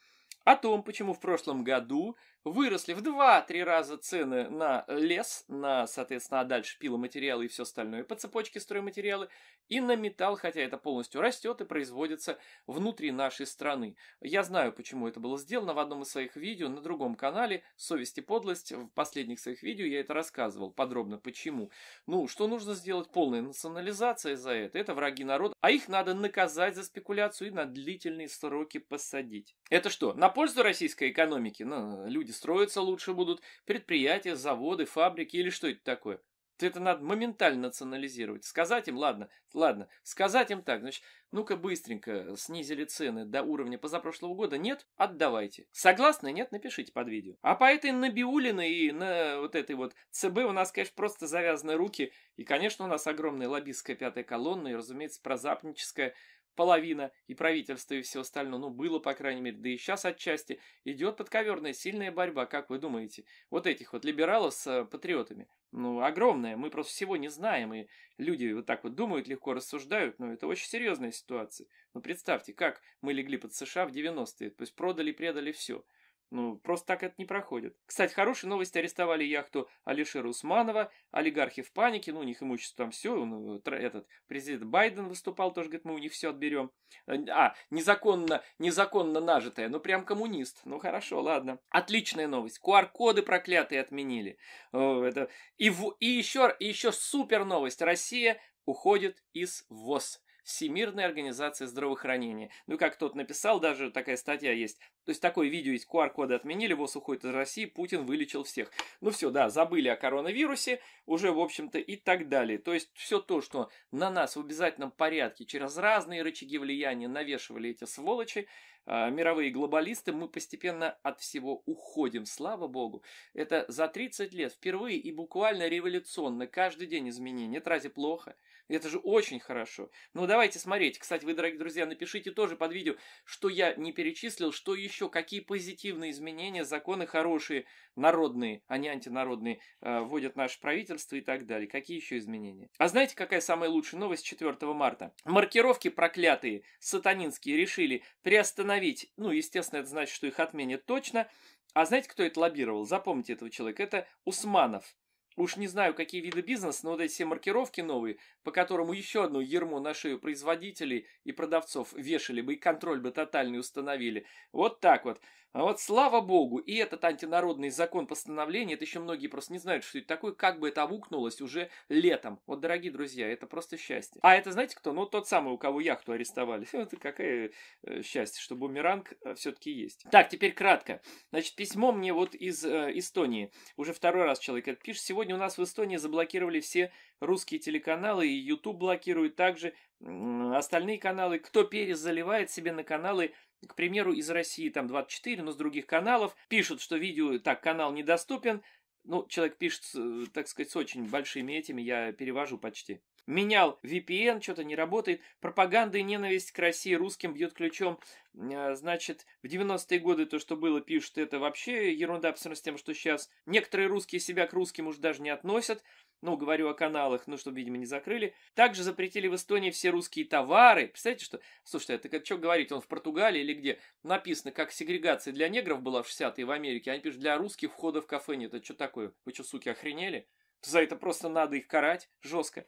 о том, почему в прошлом году выросли в 2-3 раза цены на лес, на, соответственно, а дальше пиломатериалы и все остальное, по цепочке стройматериалы, и на металл, хотя это полностью растет и производится внутри нашей страны. Я знаю, почему это было сделано в одном из своих видео на другом канале «Совесть и подлость». В последних своих видео я это рассказывал подробно, почему. Ну, что нужно сделать? Полная национализация за это. Это враги народа, а их надо наказать за спекуляцию и на длительные сроки посадить. Это что, на пользу российской экономики? Ну, люди люди строиться лучше будут, предприятия, заводы, фабрики или что это такое. Это надо моментально национализировать. Сказать им, ладно, ладно, сказать им так, значит, ну-ка быстренько снизили цены до уровня позапрошлого года, нет, отдавайте. Согласны, нет, напишите под видео. А по этой Набиулиной и на вот этой вот ЦБ у нас, конечно, просто завязаны руки, и, конечно, у нас огромная лоббистская пятая колонна, и, разумеется, прозапническая половина и правительство и все остальное, ну, было, по крайней мере, да и сейчас отчасти, идет подковерная сильная борьба, как вы думаете, вот этих вот либералов с патриотами. Ну, огромная, мы просто всего не знаем, и люди вот так вот думают, легко рассуждают, но это очень серьезная ситуация. Ну, представьте, как мы легли под США в 90-е, то есть продали, предали все – ну, просто так это не проходит. Кстати, хорошие новости. Арестовали яхту Алишера Усманова. Олигархи в панике. Ну, у них имущество там все. Ну, э, этот президент Байден выступал тоже, говорит, мы у них все отберем. Э, а, незаконно, незаконно нажитое. Ну, прям коммунист. Ну, хорошо, ладно. Отличная новость. QR-коды проклятые отменили. Это... И, в... и, еще, и еще супер новость. Россия уходит из ВОЗ. Всемирной организации здравоохранения. Ну и как тот написал, даже такая статья есть. То есть такое видео есть, QR-коды отменили, ВОЗ уходит из России, Путин вылечил всех. Ну все, да, забыли о коронавирусе уже, в общем-то, и так далее. То есть все то, что на нас в обязательном порядке через разные рычаги влияния навешивали эти сволочи, а, мировые глобалисты, мы постепенно от всего уходим, слава богу. Это за 30 лет впервые и буквально революционно каждый день изменения. Это разве плохо? Это же очень хорошо. Ну, давайте смотреть. Кстати, вы, дорогие друзья, напишите тоже под видео, что я не перечислил, что еще, какие позитивные изменения, законы хорошие, народные, а не антинародные, э, вводят наше правительство и так далее. Какие еще изменения? А знаете, какая самая лучшая новость 4 марта? Маркировки проклятые, сатанинские, решили приостановить. Ну, естественно, это значит, что их отменят точно. А знаете, кто это лоббировал? Запомните этого человека. Это Усманов. Уж не знаю, какие виды бизнеса, но вот эти все маркировки новые, по которому еще одну ерму на шею производителей и продавцов вешали бы и контроль бы тотальный установили. Вот так вот. А вот слава богу, и этот антинародный закон постановления, это еще многие просто не знают, что это такое, как бы это обукнулось уже летом. Вот, дорогие друзья, это просто счастье. А это знаете кто? Ну, тот самый, у кого яхту арестовали. Это какое э, счастье, что бумеранг э, все-таки есть. Так, теперь кратко. Значит, письмо мне вот из э, Эстонии. Уже второй раз человек это пишет. Сегодня у нас в Эстонии заблокировали все русские телеканалы, и YouTube блокирует также остальные каналы. Кто перезаливает себе на каналы к примеру, из России там 24, но с других каналов, пишут, что видео, так, канал недоступен, ну, человек пишет, э, так сказать, с очень большими этими, я перевожу почти менял VPN, что-то не работает, пропаганда и ненависть к России русским бьет ключом, э, значит, в 90-е годы то, что было, пишут, это вообще ерунда по с тем, что сейчас некоторые русские себя к русским уже даже не относят, ну, говорю о каналах, ну, чтобы, видимо, не закрыли. Также запретили в Эстонии все русские товары. Представляете, что... Слушайте, это как что говорить, он в Португалии или где? Написано, как сегрегация для негров была в 60-е в Америке. Они пишут, для русских входа в кафе нет. Это что такое? Вы что, суки, охренели? За это просто надо их карать жестко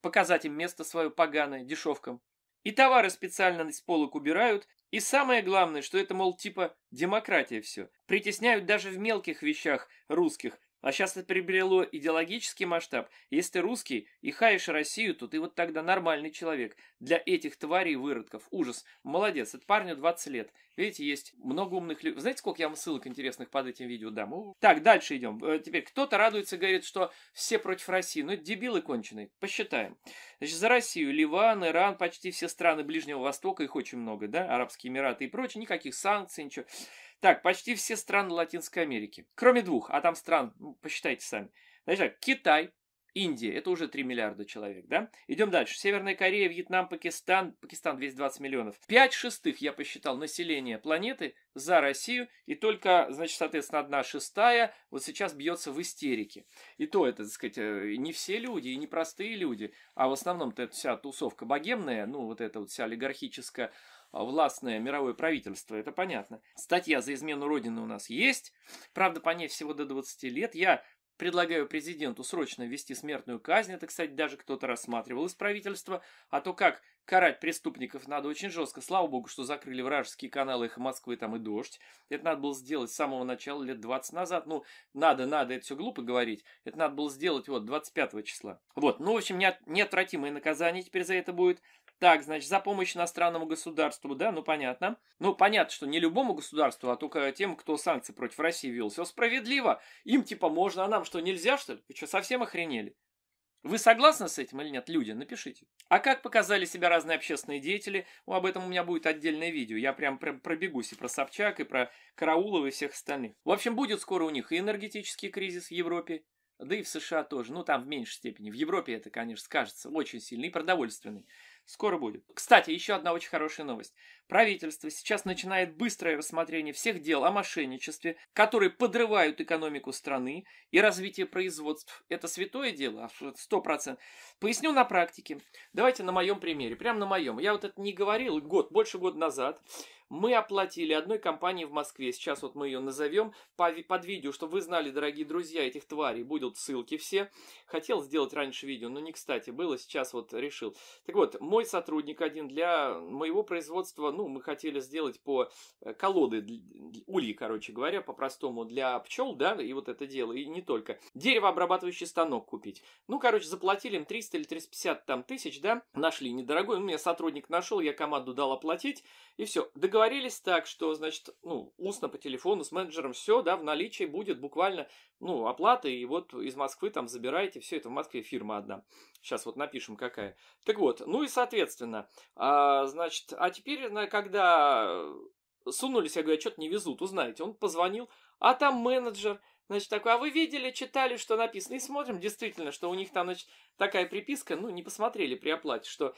показать им место свое поганое, дешевкам. И товары специально с полок убирают, и самое главное, что это, мол, типа демократия все. Притесняют даже в мелких вещах русских, а сейчас это приобрело идеологический масштаб. Если ты русский и хаешь Россию, то ты вот тогда нормальный человек. Для этих тварей и выродков. Ужас. Молодец. Это парню 20 лет. Видите, есть много умных людей. Знаете, сколько я вам ссылок интересных под этим видео дам? Так, дальше идем. Э, теперь кто-то радуется и говорит, что все против России. Ну, это дебилы конченые. Посчитаем. Значит, за Россию, Ливан, Иран, почти все страны Ближнего Востока, их очень много, да? Арабские Эмираты и прочее. Никаких санкций, ничего. Так, почти все страны Латинской Америки. Кроме двух, а там стран, ну, посчитайте сами. Значит так, Китай, Индия, это уже 3 миллиарда человек, да? Идем дальше. Северная Корея, Вьетнам, Пакистан. Пакистан 220 миллионов. 5 шестых, я посчитал, население планеты за Россию. И только, значит, соответственно, одна шестая вот сейчас бьется в истерике. И то это, так сказать, э, не все люди и не простые люди, а в основном-то это вся тусовка богемная, ну, вот эта вот вся олигархическая а, властное мировое правительство, это понятно. Статья за измену Родины у нас есть, правда, по ней всего до 20 лет. Я предлагаю президенту срочно ввести смертную казнь, это, кстати, даже кто-то рассматривал из правительства, а то как карать преступников надо очень жестко. Слава богу, что закрыли вражеские каналы «Эхо Москвы» там и «Дождь». Это надо было сделать с самого начала, лет 20 назад. Ну, надо, надо, это все глупо говорить. Это надо было сделать вот 25 числа. Вот, ну, в общем, неотвратимое наказание теперь за это будет. Так, значит, за помощь иностранному государству, да, ну понятно. Ну, понятно, что не любому государству, а только тем, кто санкции против России вел. Все справедливо. Им типа можно, а нам что, нельзя, что ли? Вы что, совсем охренели? Вы согласны с этим или нет, люди? Напишите. А как показали себя разные общественные деятели? Ну, об этом у меня будет отдельное видео. Я прям пробегусь и про Собчак, и про Караулова, и всех остальных. В общем, будет скоро у них и энергетический кризис в Европе, да и в США тоже. Ну, там в меньшей степени. В Европе это, конечно, скажется очень сильный и продовольственный. Скоро будет. Кстати, еще одна очень хорошая новость. Правительство сейчас начинает быстрое рассмотрение всех дел о мошенничестве, которые подрывают экономику страны и развитие производств. Это святое дело, а сто процентов. Поясню на практике. Давайте на моем примере, прямо на моем. Я вот это не говорил год, больше года назад мы оплатили одной компании в Москве, сейчас вот мы ее назовем, под видео, чтобы вы знали, дорогие друзья, этих тварей, будут ссылки все. Хотел сделать раньше видео, но не кстати было, сейчас вот решил. Так вот, мой сотрудник один для моего производства, ну, мы хотели сделать по э, колоды, ульи, короче говоря, по-простому, для пчел, да, и вот это дело, и не только. Деревообрабатывающий станок купить. Ну, короче, заплатили им 300 или 350 там тысяч, да, нашли недорогой, ну, У меня сотрудник нашел, я команду дал оплатить, и все, договорились договорились так, что, значит, ну, устно по телефону с менеджером все, да, в наличии будет буквально, ну, оплата, и вот из Москвы там забираете, все это в Москве фирма одна. Сейчас вот напишем, какая. Так вот, ну и, соответственно, а, значит, а теперь, когда э, сунулись, я говорю, а что-то не везут, узнаете. Он позвонил, а там менеджер, Значит, такой, а вы видели, читали, что написано? И смотрим, действительно, что у них там, значит, такая приписка, ну, не посмотрели при оплате, что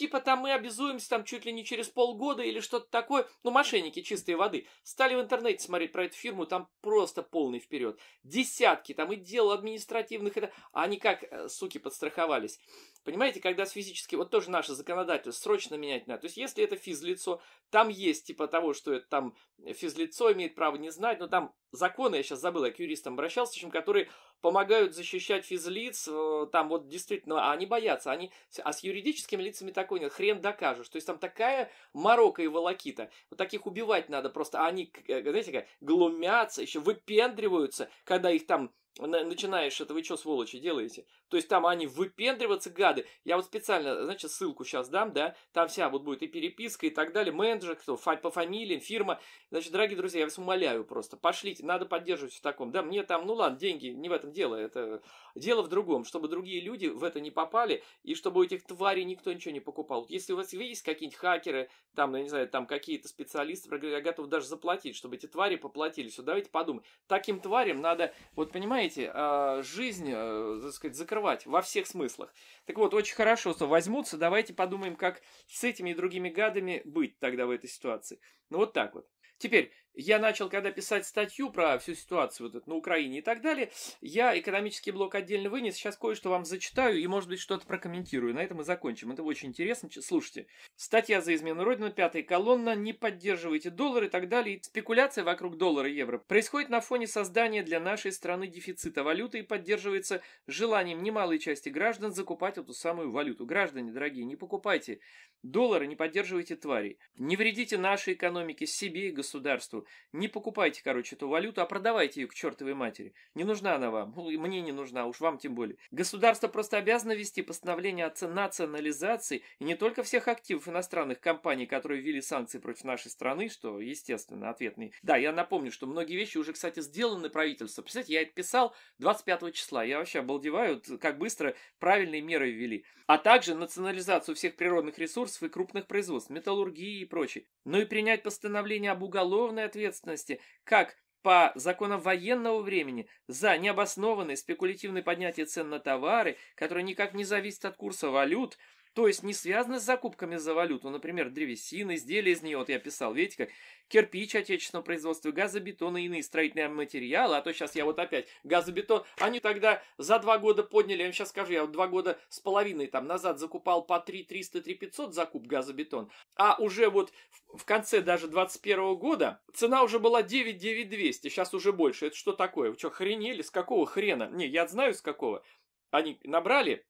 Типа там мы обязуемся там чуть ли не через полгода или что-то такое. Ну, мошенники чистой воды. Стали в интернете смотреть про эту фирму, там просто полный вперед. Десятки там и дел административных. Это... А они как, э, суки, подстраховались. Понимаете, когда с физически... Вот тоже наше законодательство срочно менять надо. То есть, если это физлицо, там есть типа того, что это там физлицо имеет право не знать, но там законы, я сейчас забыл, я к юристам обращался, чем которые помогают защищать физлиц, э, там вот действительно, а они боятся, они, а с юридическими лицами такой нет, хрен докажешь, то есть там такая морока и волокита, вот таких убивать надо просто, а они, э, знаете, как, глумятся, еще выпендриваются, когда их там начинаешь это вы что, сволочи, делаете? То есть там они выпендриваться, гады. Я вот специально, значит, ссылку сейчас дам, да, там вся вот будет и переписка, и так далее, менеджер, кто, фа- по фамилиям, фирма. Значит, дорогие друзья, я вас умоляю просто, пошлите, надо поддерживать в таком. Да, мне там, ну ладно, деньги, не в этом дело, это дело в другом, чтобы другие люди в это не попали, и чтобы у этих тварей никто ничего не покупал. если у вас есть какие-нибудь хакеры, там, я не знаю, там какие-то специалисты, я готов даже заплатить, чтобы эти твари поплатились. Вот давайте подумаем. Таким тварям надо, вот понимаете, а, жизнь, э, так сказать, закрывать разорвать во всех смыслах. Так вот, очень хорошо, что возьмутся, давайте подумаем, как с этими и другими гадами быть тогда в этой ситуации. Ну вот так вот. Теперь, я начал, когда писать статью про всю ситуацию вот эту, на Украине и так далее, я экономический блок отдельно вынес, сейчас кое-что вам зачитаю и, может быть, что-то прокомментирую. На этом мы закончим. Это очень интересно. Слушайте. Статья за измену Родину, пятая колонна, не поддерживайте доллар и так далее. И спекуляция вокруг доллара и евро происходит на фоне создания для нашей страны дефицита валюты и поддерживается желанием немалой части граждан закупать эту самую валюту. Граждане, дорогие, не покупайте доллары, не поддерживайте твари. Не вредите нашей экономике, себе и государству. Не покупайте, короче, эту валюту, а продавайте ее к чертовой матери. Не нужна она вам. Мне не нужна, уж вам тем более. Государство просто обязано вести постановление о национализации и не только всех активов иностранных компаний, которые ввели санкции против нашей страны, что, естественно, ответный. Да, я напомню, что многие вещи уже, кстати, сделаны правительством. Представляете, я это писал 25 числа. Я вообще обалдеваю, как быстро правильные меры ввели. А также национализацию всех природных ресурсов и крупных производств, металлургии и прочее. Ну и принять постановление об уголовной ответственности как по законам военного времени за необоснованные спекулятивные поднятие цен на товары, которые никак не зависят от курса валют – то есть не связано с закупками за валюту, например, древесины, изделия из нее, вот я писал, видите как, кирпич отечественного производства, газобетон и иные строительные материалы, а то сейчас я вот опять, газобетон, они тогда за два года подняли, я вам сейчас скажу, я вот два года с половиной там назад закупал по 3 300, 3 500 закуп газобетон, а уже вот в конце даже 21 года цена уже была 9 9 200, сейчас уже больше, это что такое, вы что, хренели, с какого хрена, не, я знаю с какого, они набрали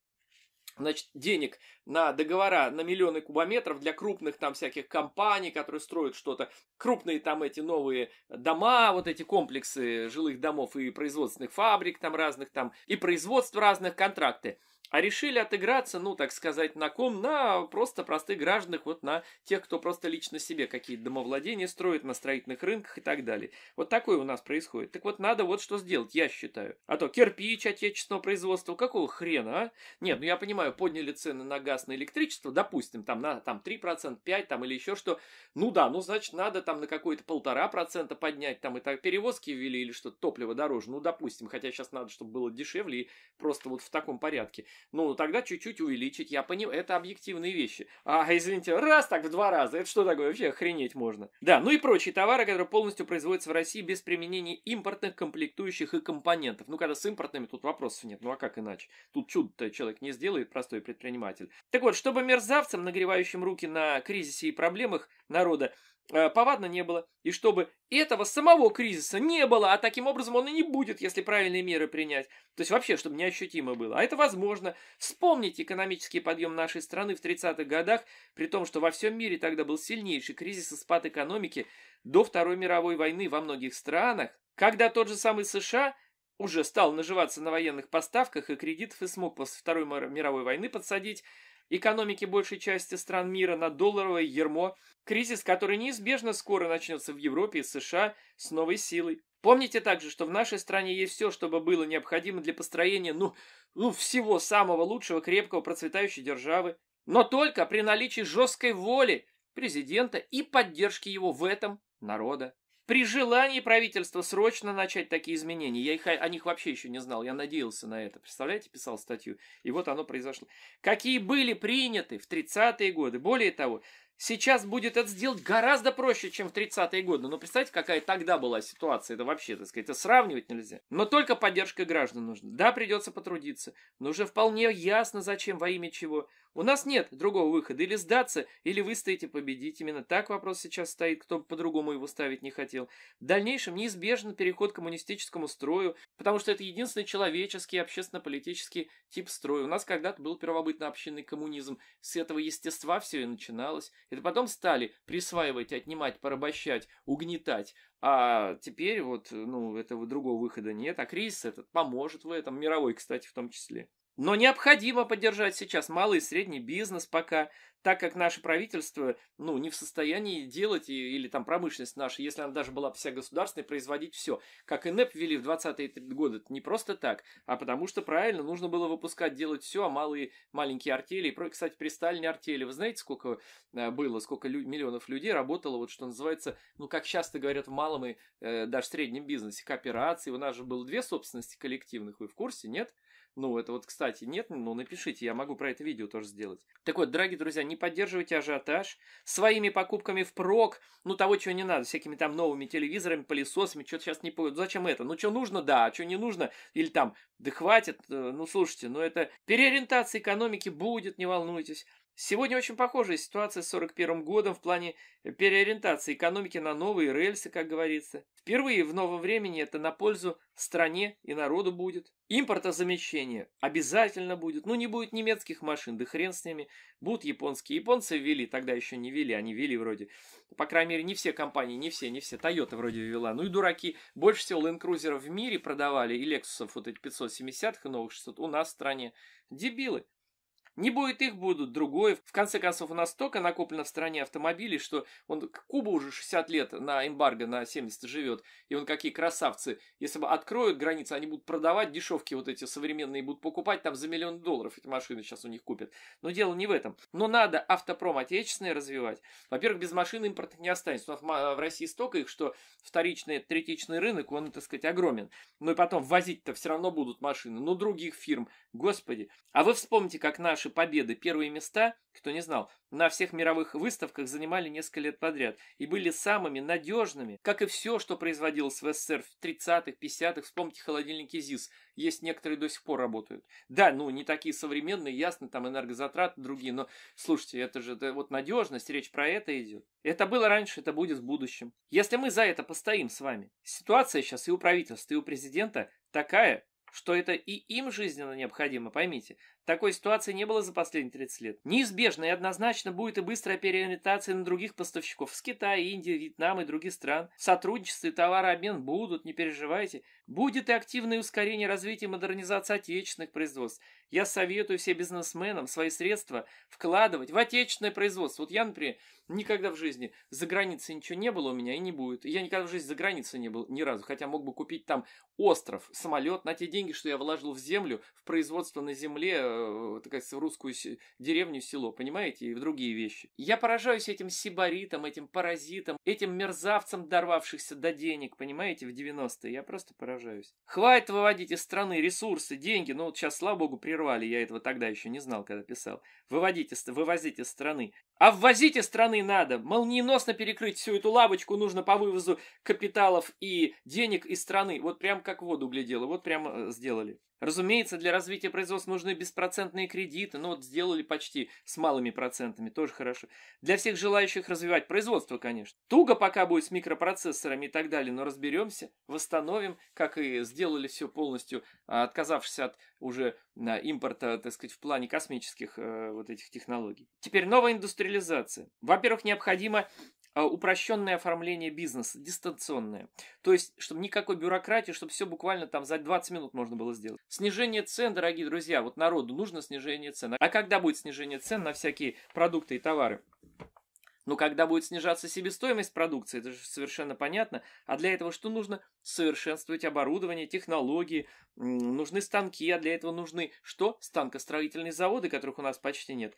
значит, денег на договора на миллионы кубометров для крупных там всяких компаний, которые строят что-то, крупные там эти новые дома, вот эти комплексы жилых домов и производственных фабрик там разных там, и производств разных контракты. А решили отыграться, ну, так сказать, на ком? На просто простых гражданах, вот на тех, кто просто лично себе какие-то домовладения строит на строительных рынках и так далее. Вот такое у нас происходит. Так вот, надо вот что сделать, я считаю. А то кирпич отечественного производства, какого хрена, а? Нет, ну я понимаю, подняли цены на газ, на электричество, допустим, там на там 3%, 5% там, или еще что. Ну да, ну значит, надо там на какой то полтора процента поднять, там и так перевозки ввели или что-то, топливо дороже, ну допустим, хотя сейчас надо, чтобы было дешевле и просто вот в таком порядке ну, тогда чуть-чуть увеличить, я понимаю, это объективные вещи. А, извините, раз так в два раза, это что такое, вообще охренеть можно. Да, ну и прочие товары, которые полностью производятся в России без применения импортных комплектующих и компонентов. Ну, когда с импортными, тут вопросов нет, ну а как иначе? Тут чудо-то человек не сделает, простой предприниматель. Так вот, чтобы мерзавцам, нагревающим руки на кризисе и проблемах народа, Э, повадно не было, и чтобы этого самого кризиса не было, а таким образом он и не будет, если правильные меры принять. То есть вообще, чтобы неощутимо было. А это возможно. Вспомнить экономический подъем нашей страны в 30-х годах, при том, что во всем мире тогда был сильнейший кризис и спад экономики до Второй мировой войны во многих странах, когда тот же самый США уже стал наживаться на военных поставках и кредитов и смог после Второй мировой войны подсадить экономики большей части стран мира на долларовое ермо, кризис, который неизбежно скоро начнется в Европе и США с новой силой. Помните также, что в нашей стране есть все, чтобы было необходимо для построения, ну, ну, всего самого лучшего, крепкого, процветающей державы. Но только при наличии жесткой воли президента и поддержки его в этом народа. При желании правительства срочно начать такие изменения. Я их, о них вообще еще не знал, я надеялся на это. Представляете, писал статью, и вот оно произошло. Какие были приняты в 30-е годы. Более того, Сейчас будет это сделать гораздо проще, чем в 30-е годы. Но представьте, какая тогда была ситуация. Это вообще, так сказать, это сравнивать нельзя. Но только поддержка граждан нужна. Да, придется потрудиться. Но уже вполне ясно, зачем, во имя чего. У нас нет другого выхода. Или сдаться, или выстоять и победить. Именно так вопрос сейчас стоит, кто бы по-другому его ставить не хотел. В дальнейшем неизбежен переход к коммунистическому строю, потому что это единственный человеческий, общественно-политический тип строя. У нас когда-то был первобытно-общинный коммунизм. С этого естества все и начиналось это потом стали присваивать, отнимать, порабощать, угнетать. А теперь вот, ну, этого другого выхода нет. А кризис этот поможет в этом, мировой, кстати, в том числе. Но необходимо поддержать сейчас малый и средний бизнес пока так как наше правительство, ну, не в состоянии делать, или там промышленность наша, если она даже была вся государственной, производить все. Как и НЭП ввели в 20-е годы, это не просто так, а потому что правильно нужно было выпускать, делать все, а малые, маленькие артели, и, кстати, при Сталине артели, вы знаете, сколько э, было, сколько лю- миллионов людей работало, вот что называется, ну, как часто говорят, в малом и э, даже среднем бизнесе, кооперации, у нас же было две собственности коллективных, вы в курсе, нет? Ну, это вот, кстати, нет, ну, напишите, я могу про это видео тоже сделать. Так вот, дорогие друзья, не поддерживайте ажиотаж своими покупками впрок, ну, того, чего не надо, всякими там новыми телевизорами, пылесосами, что-то сейчас не понял, Зачем это? Ну, что нужно, да, а что не нужно? Или там, да хватит, э, ну, слушайте, ну, это переориентация экономики будет, не волнуйтесь. Сегодня очень похожая ситуация с 41 годом в плане э, переориентации экономики на новые рельсы, как говорится. Впервые в новом времени это на пользу стране и народу будет. Импортозамещение обязательно будет. Ну, не будет немецких машин, да хрен с ними. Будут японские. Японцы ввели, тогда еще не ввели, они ввели вроде. По крайней мере, не все компании, не все, не все. Toyota вроде ввела. Ну и дураки. Больше всего Land Cruiser в мире продавали и Lexus вот эти 570-х и новых 600 у нас в стране. Дебилы. Не будет их, будут другой. В конце концов, у нас столько накоплено в стране автомобилей, что он Куба уже 60 лет на эмбарго на 70 живет. И он какие красавцы. Если бы откроют границы, они будут продавать дешевки вот эти современные, будут покупать там за миллион долларов. Эти машины сейчас у них купят. Но дело не в этом. Но надо автопром отечественный развивать. Во-первых, без машин импорт не останется. У нас в России столько их, что вторичный, третичный рынок, он, так сказать, огромен. Ну и потом возить-то все равно будут машины. но других фирм. Господи. А вы вспомните, как наши наши победы, первые места, кто не знал, на всех мировых выставках занимали несколько лет подряд и были самыми надежными, как и все, что производилось в СССР в 30-х, 50-х. Вспомните холодильники ЗИС, есть некоторые до сих пор работают. Да, ну не такие современные, ясно, там энергозатраты другие, но слушайте, это же это вот надежность, речь про это идет. Это было раньше, это будет в будущем. Если мы за это постоим с вами, ситуация сейчас и у правительства, и у президента такая, что это и им жизненно необходимо, поймите. Такой ситуации не было за последние 30 лет. Неизбежно и однозначно будет и быстрая переориентация на других поставщиков с Китая, Индии, Вьетнам и других стран. Сотрудничество и товарообмен будут, не переживайте. Будет и активное ускорение развития и модернизации отечественных производств. Я советую всем бизнесменам свои средства вкладывать в отечественное производство. Вот я, например, никогда в жизни за границей ничего не было у меня и не будет. Я никогда в жизни за границей не был ни разу, хотя мог бы купить там остров, самолет на те деньги, что я вложил в землю, в производство на земле, э, Э, такая русскую деревню, село, понимаете, и в другие вещи. Я поражаюсь этим сибаритом, этим паразитом, этим мерзавцам, дорвавшихся до денег, понимаете, в 90-е. Я просто поражаюсь. Хватит выводить из страны ресурсы, деньги. Ну, вот сейчас, слава богу, прервали, я этого тогда еще не знал, когда писал. Выводите, вывозите из страны. А ввозить из страны надо. Молниеносно перекрыть всю эту лавочку нужно по вывозу капиталов и денег из страны. Вот прям как воду глядела, вот прям э, сделали. Разумеется, для развития производства нужны беспроцентные кредиты, но вот сделали почти с малыми процентами, тоже хорошо. Для всех желающих развивать производство, конечно. Туго пока будет с микропроцессорами и так далее, но разберемся, восстановим, как и сделали все полностью, а, отказавшись от уже на импорта, так сказать, в плане космических э, вот этих технологий. Теперь новая индустриализация. Во-первых, необходимо э, упрощенное оформление бизнеса, дистанционное. То есть, чтобы никакой бюрократии, чтобы все буквально там за 20 минут можно было сделать. Снижение цен, дорогие друзья, вот народу нужно снижение цен. А когда будет снижение цен на всякие продукты и товары? Но когда будет снижаться себестоимость продукции, это же совершенно понятно. А для этого что нужно? Совершенствовать оборудование, технологии, нужны станки, а для этого нужны что? Станкостроительные заводы, которых у нас почти нет.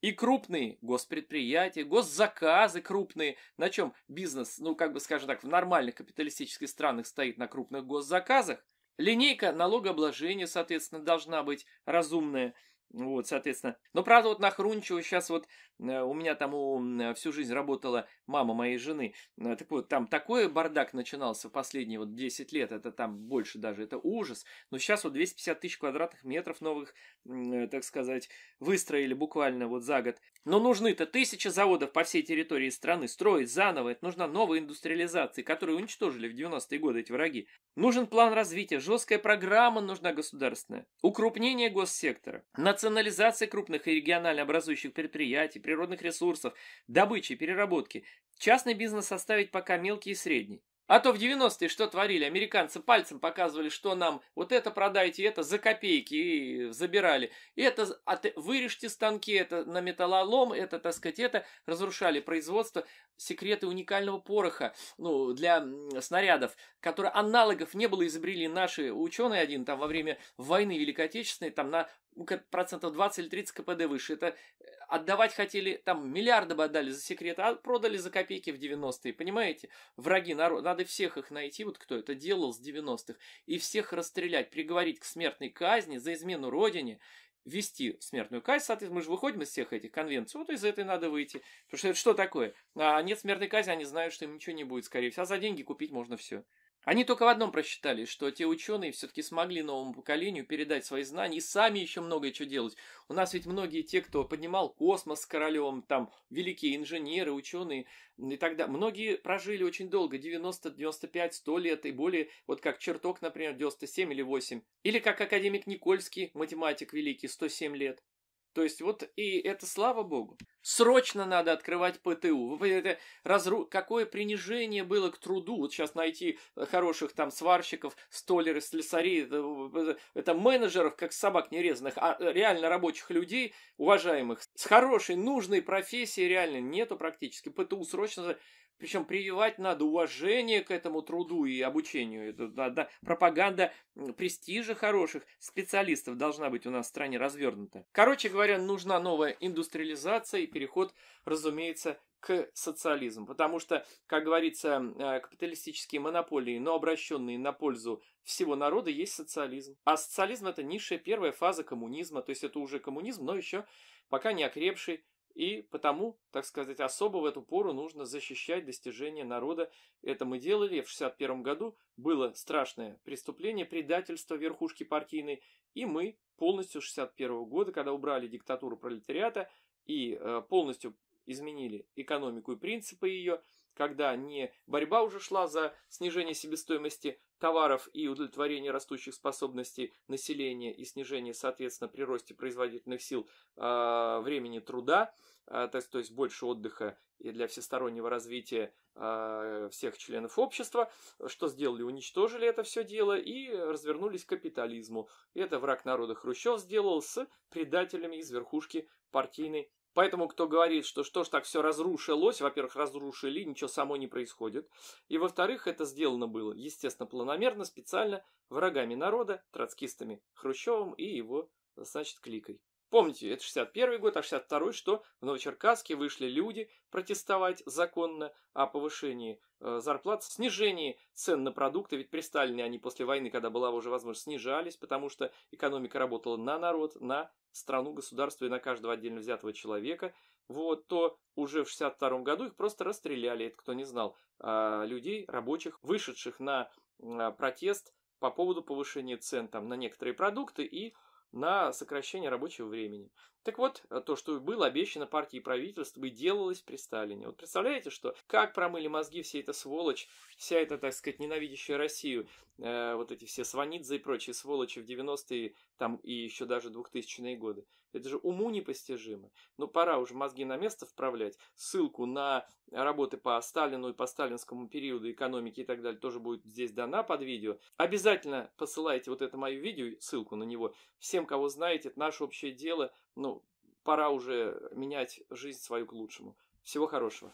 И крупные госпредприятия, госзаказы крупные. На чем бизнес, ну как бы скажем так, в нормальных капиталистических странах стоит на крупных госзаказах. Линейка налогообложения, соответственно, должна быть разумная. Вот, соответственно. Но, правда, вот на Хрунчево сейчас вот э, у меня там э, всю жизнь работала мама моей жены. Э, так вот, там такой бардак начинался в последние вот 10 лет, это там больше даже, это ужас. Но сейчас вот 250 тысяч квадратных метров новых, э, так сказать, выстроили буквально вот за год. Но нужны-то тысячи заводов по всей территории страны, строить заново, это нужна новая индустриализация, которую уничтожили в 90-е годы эти враги. Нужен план развития, жесткая программа нужна государственная, укрупнение госсектора, национализация крупных и регионально образующих предприятий, природных ресурсов, добычи, переработки. Частный бизнес оставить пока мелкий и средний. А то в 90-е что творили? Американцы пальцем показывали, что нам вот это продайте, это за копейки и забирали. Это от, а вырежьте станки, это на металлолом, это, так сказать, это разрушали производство секреты уникального пороха ну, для снарядов, которые аналогов не было изобрели наши ученые один там во время войны Великой Отечественной, там на ну, процентов 20 или 30 КПД выше. Это э, отдавать хотели, там миллиарды бы отдали за секрет, а продали за копейки в 90-е, понимаете? Враги народа, надо всех их найти, вот кто это делал с 90-х, и всех расстрелять, приговорить к смертной казни за измену родине, вести смертную казнь, соответственно, мы же выходим из всех этих конвенций, вот из этой надо выйти. Потому что это что такое? А нет смертной казни, они знают, что им ничего не будет, скорее всего, а за деньги купить можно все. Они только в одном просчитали, что те ученые все-таки смогли новому поколению передать свои знания и сами еще многое что делать. У нас ведь многие те, кто поднимал космос с королем, там великие инженеры, ученые и так далее, многие прожили очень долго, 90, 95, 100 лет и более, вот как Черток, например, 97 или 8. Или как академик Никольский, математик великий, 107 лет. То есть вот и это слава богу. Срочно надо открывать ПТУ. Это разру... Какое принижение было к труду. Вот сейчас найти э, хороших там сварщиков, столеров, слесарей, это, э, э, это менеджеров, как собак нерезанных, а реально рабочих людей, уважаемых, с хорошей, нужной профессией реально нету практически. ПТУ срочно причем прививать надо уважение к этому труду и обучению. Это, да, да, пропаганда престижа хороших специалистов должна быть у нас в стране развернута. Короче говоря, говоря, нужна новая индустриализация и переход, разумеется, к социализму. Потому что, как говорится, э, капиталистические монополии, но обращенные на пользу всего народа, есть социализм. А социализм это низшая первая фаза коммунизма, то есть это уже коммунизм, но еще пока не окрепший, и потому, так сказать, особо в эту пору нужно защищать достижения народа. Это мы делали. В 61 году было страшное преступление, предательство верхушки партийной. И мы полностью 61 года, когда убрали диктатуру пролетариата и э, полностью изменили экономику и принципы ее – когда не борьба уже шла за снижение себестоимости товаров и удовлетворение растущих способностей населения и снижение, соответственно, при росте производительных сил а, времени труда, а, то есть, то есть больше отдыха и для всестороннего развития а, всех членов общества, что сделали? Уничтожили это все дело и развернулись к капитализму. Это враг народа Хрущев сделал с предателями из верхушки партийной Поэтому, кто говорит, что что ж так все разрушилось, во-первых, разрушили, ничего само не происходит. И, во-вторых, это сделано было, естественно, планомерно, специально, врагами народа, троцкистами Хрущевым и его, значит, кликой. Помните, это 61 год, а 62 что? В Новочеркасске вышли люди протестовать законно о повышении э, зарплат, снижении цен на продукты, ведь при Сталине они после войны, когда была уже возможность, снижались, потому что экономика работала на народ, на страну, государство и на каждого отдельно взятого человека, вот, то уже в 62 году их просто расстреляли, это кто не знал, э, людей, рабочих, вышедших на э, протест по поводу повышения цен там на некоторые продукты и на сокращение рабочего времени. Так вот, э, то, что было обещано партии и правительству, и делалось при Сталине. Вот представляете, что как промыли мозги все эта сволочь, вся эта, так сказать, ненавидящая Россию, э, вот эти все Сванидзе и прочие сволочи в 90-е там и еще даже 2000-е годы. Это же уму непостижимо. Но ну, пора уже мозги на место вправлять. Ссылку на работы по Сталину и по сталинскому периоду экономики и так далее тоже будет здесь дана под видео. Обязательно посылайте вот это мое видео, ссылку на него, всем, кого знаете. Это наше общее дело. Ну, пора уже менять жизнь свою к лучшему. Всего хорошего.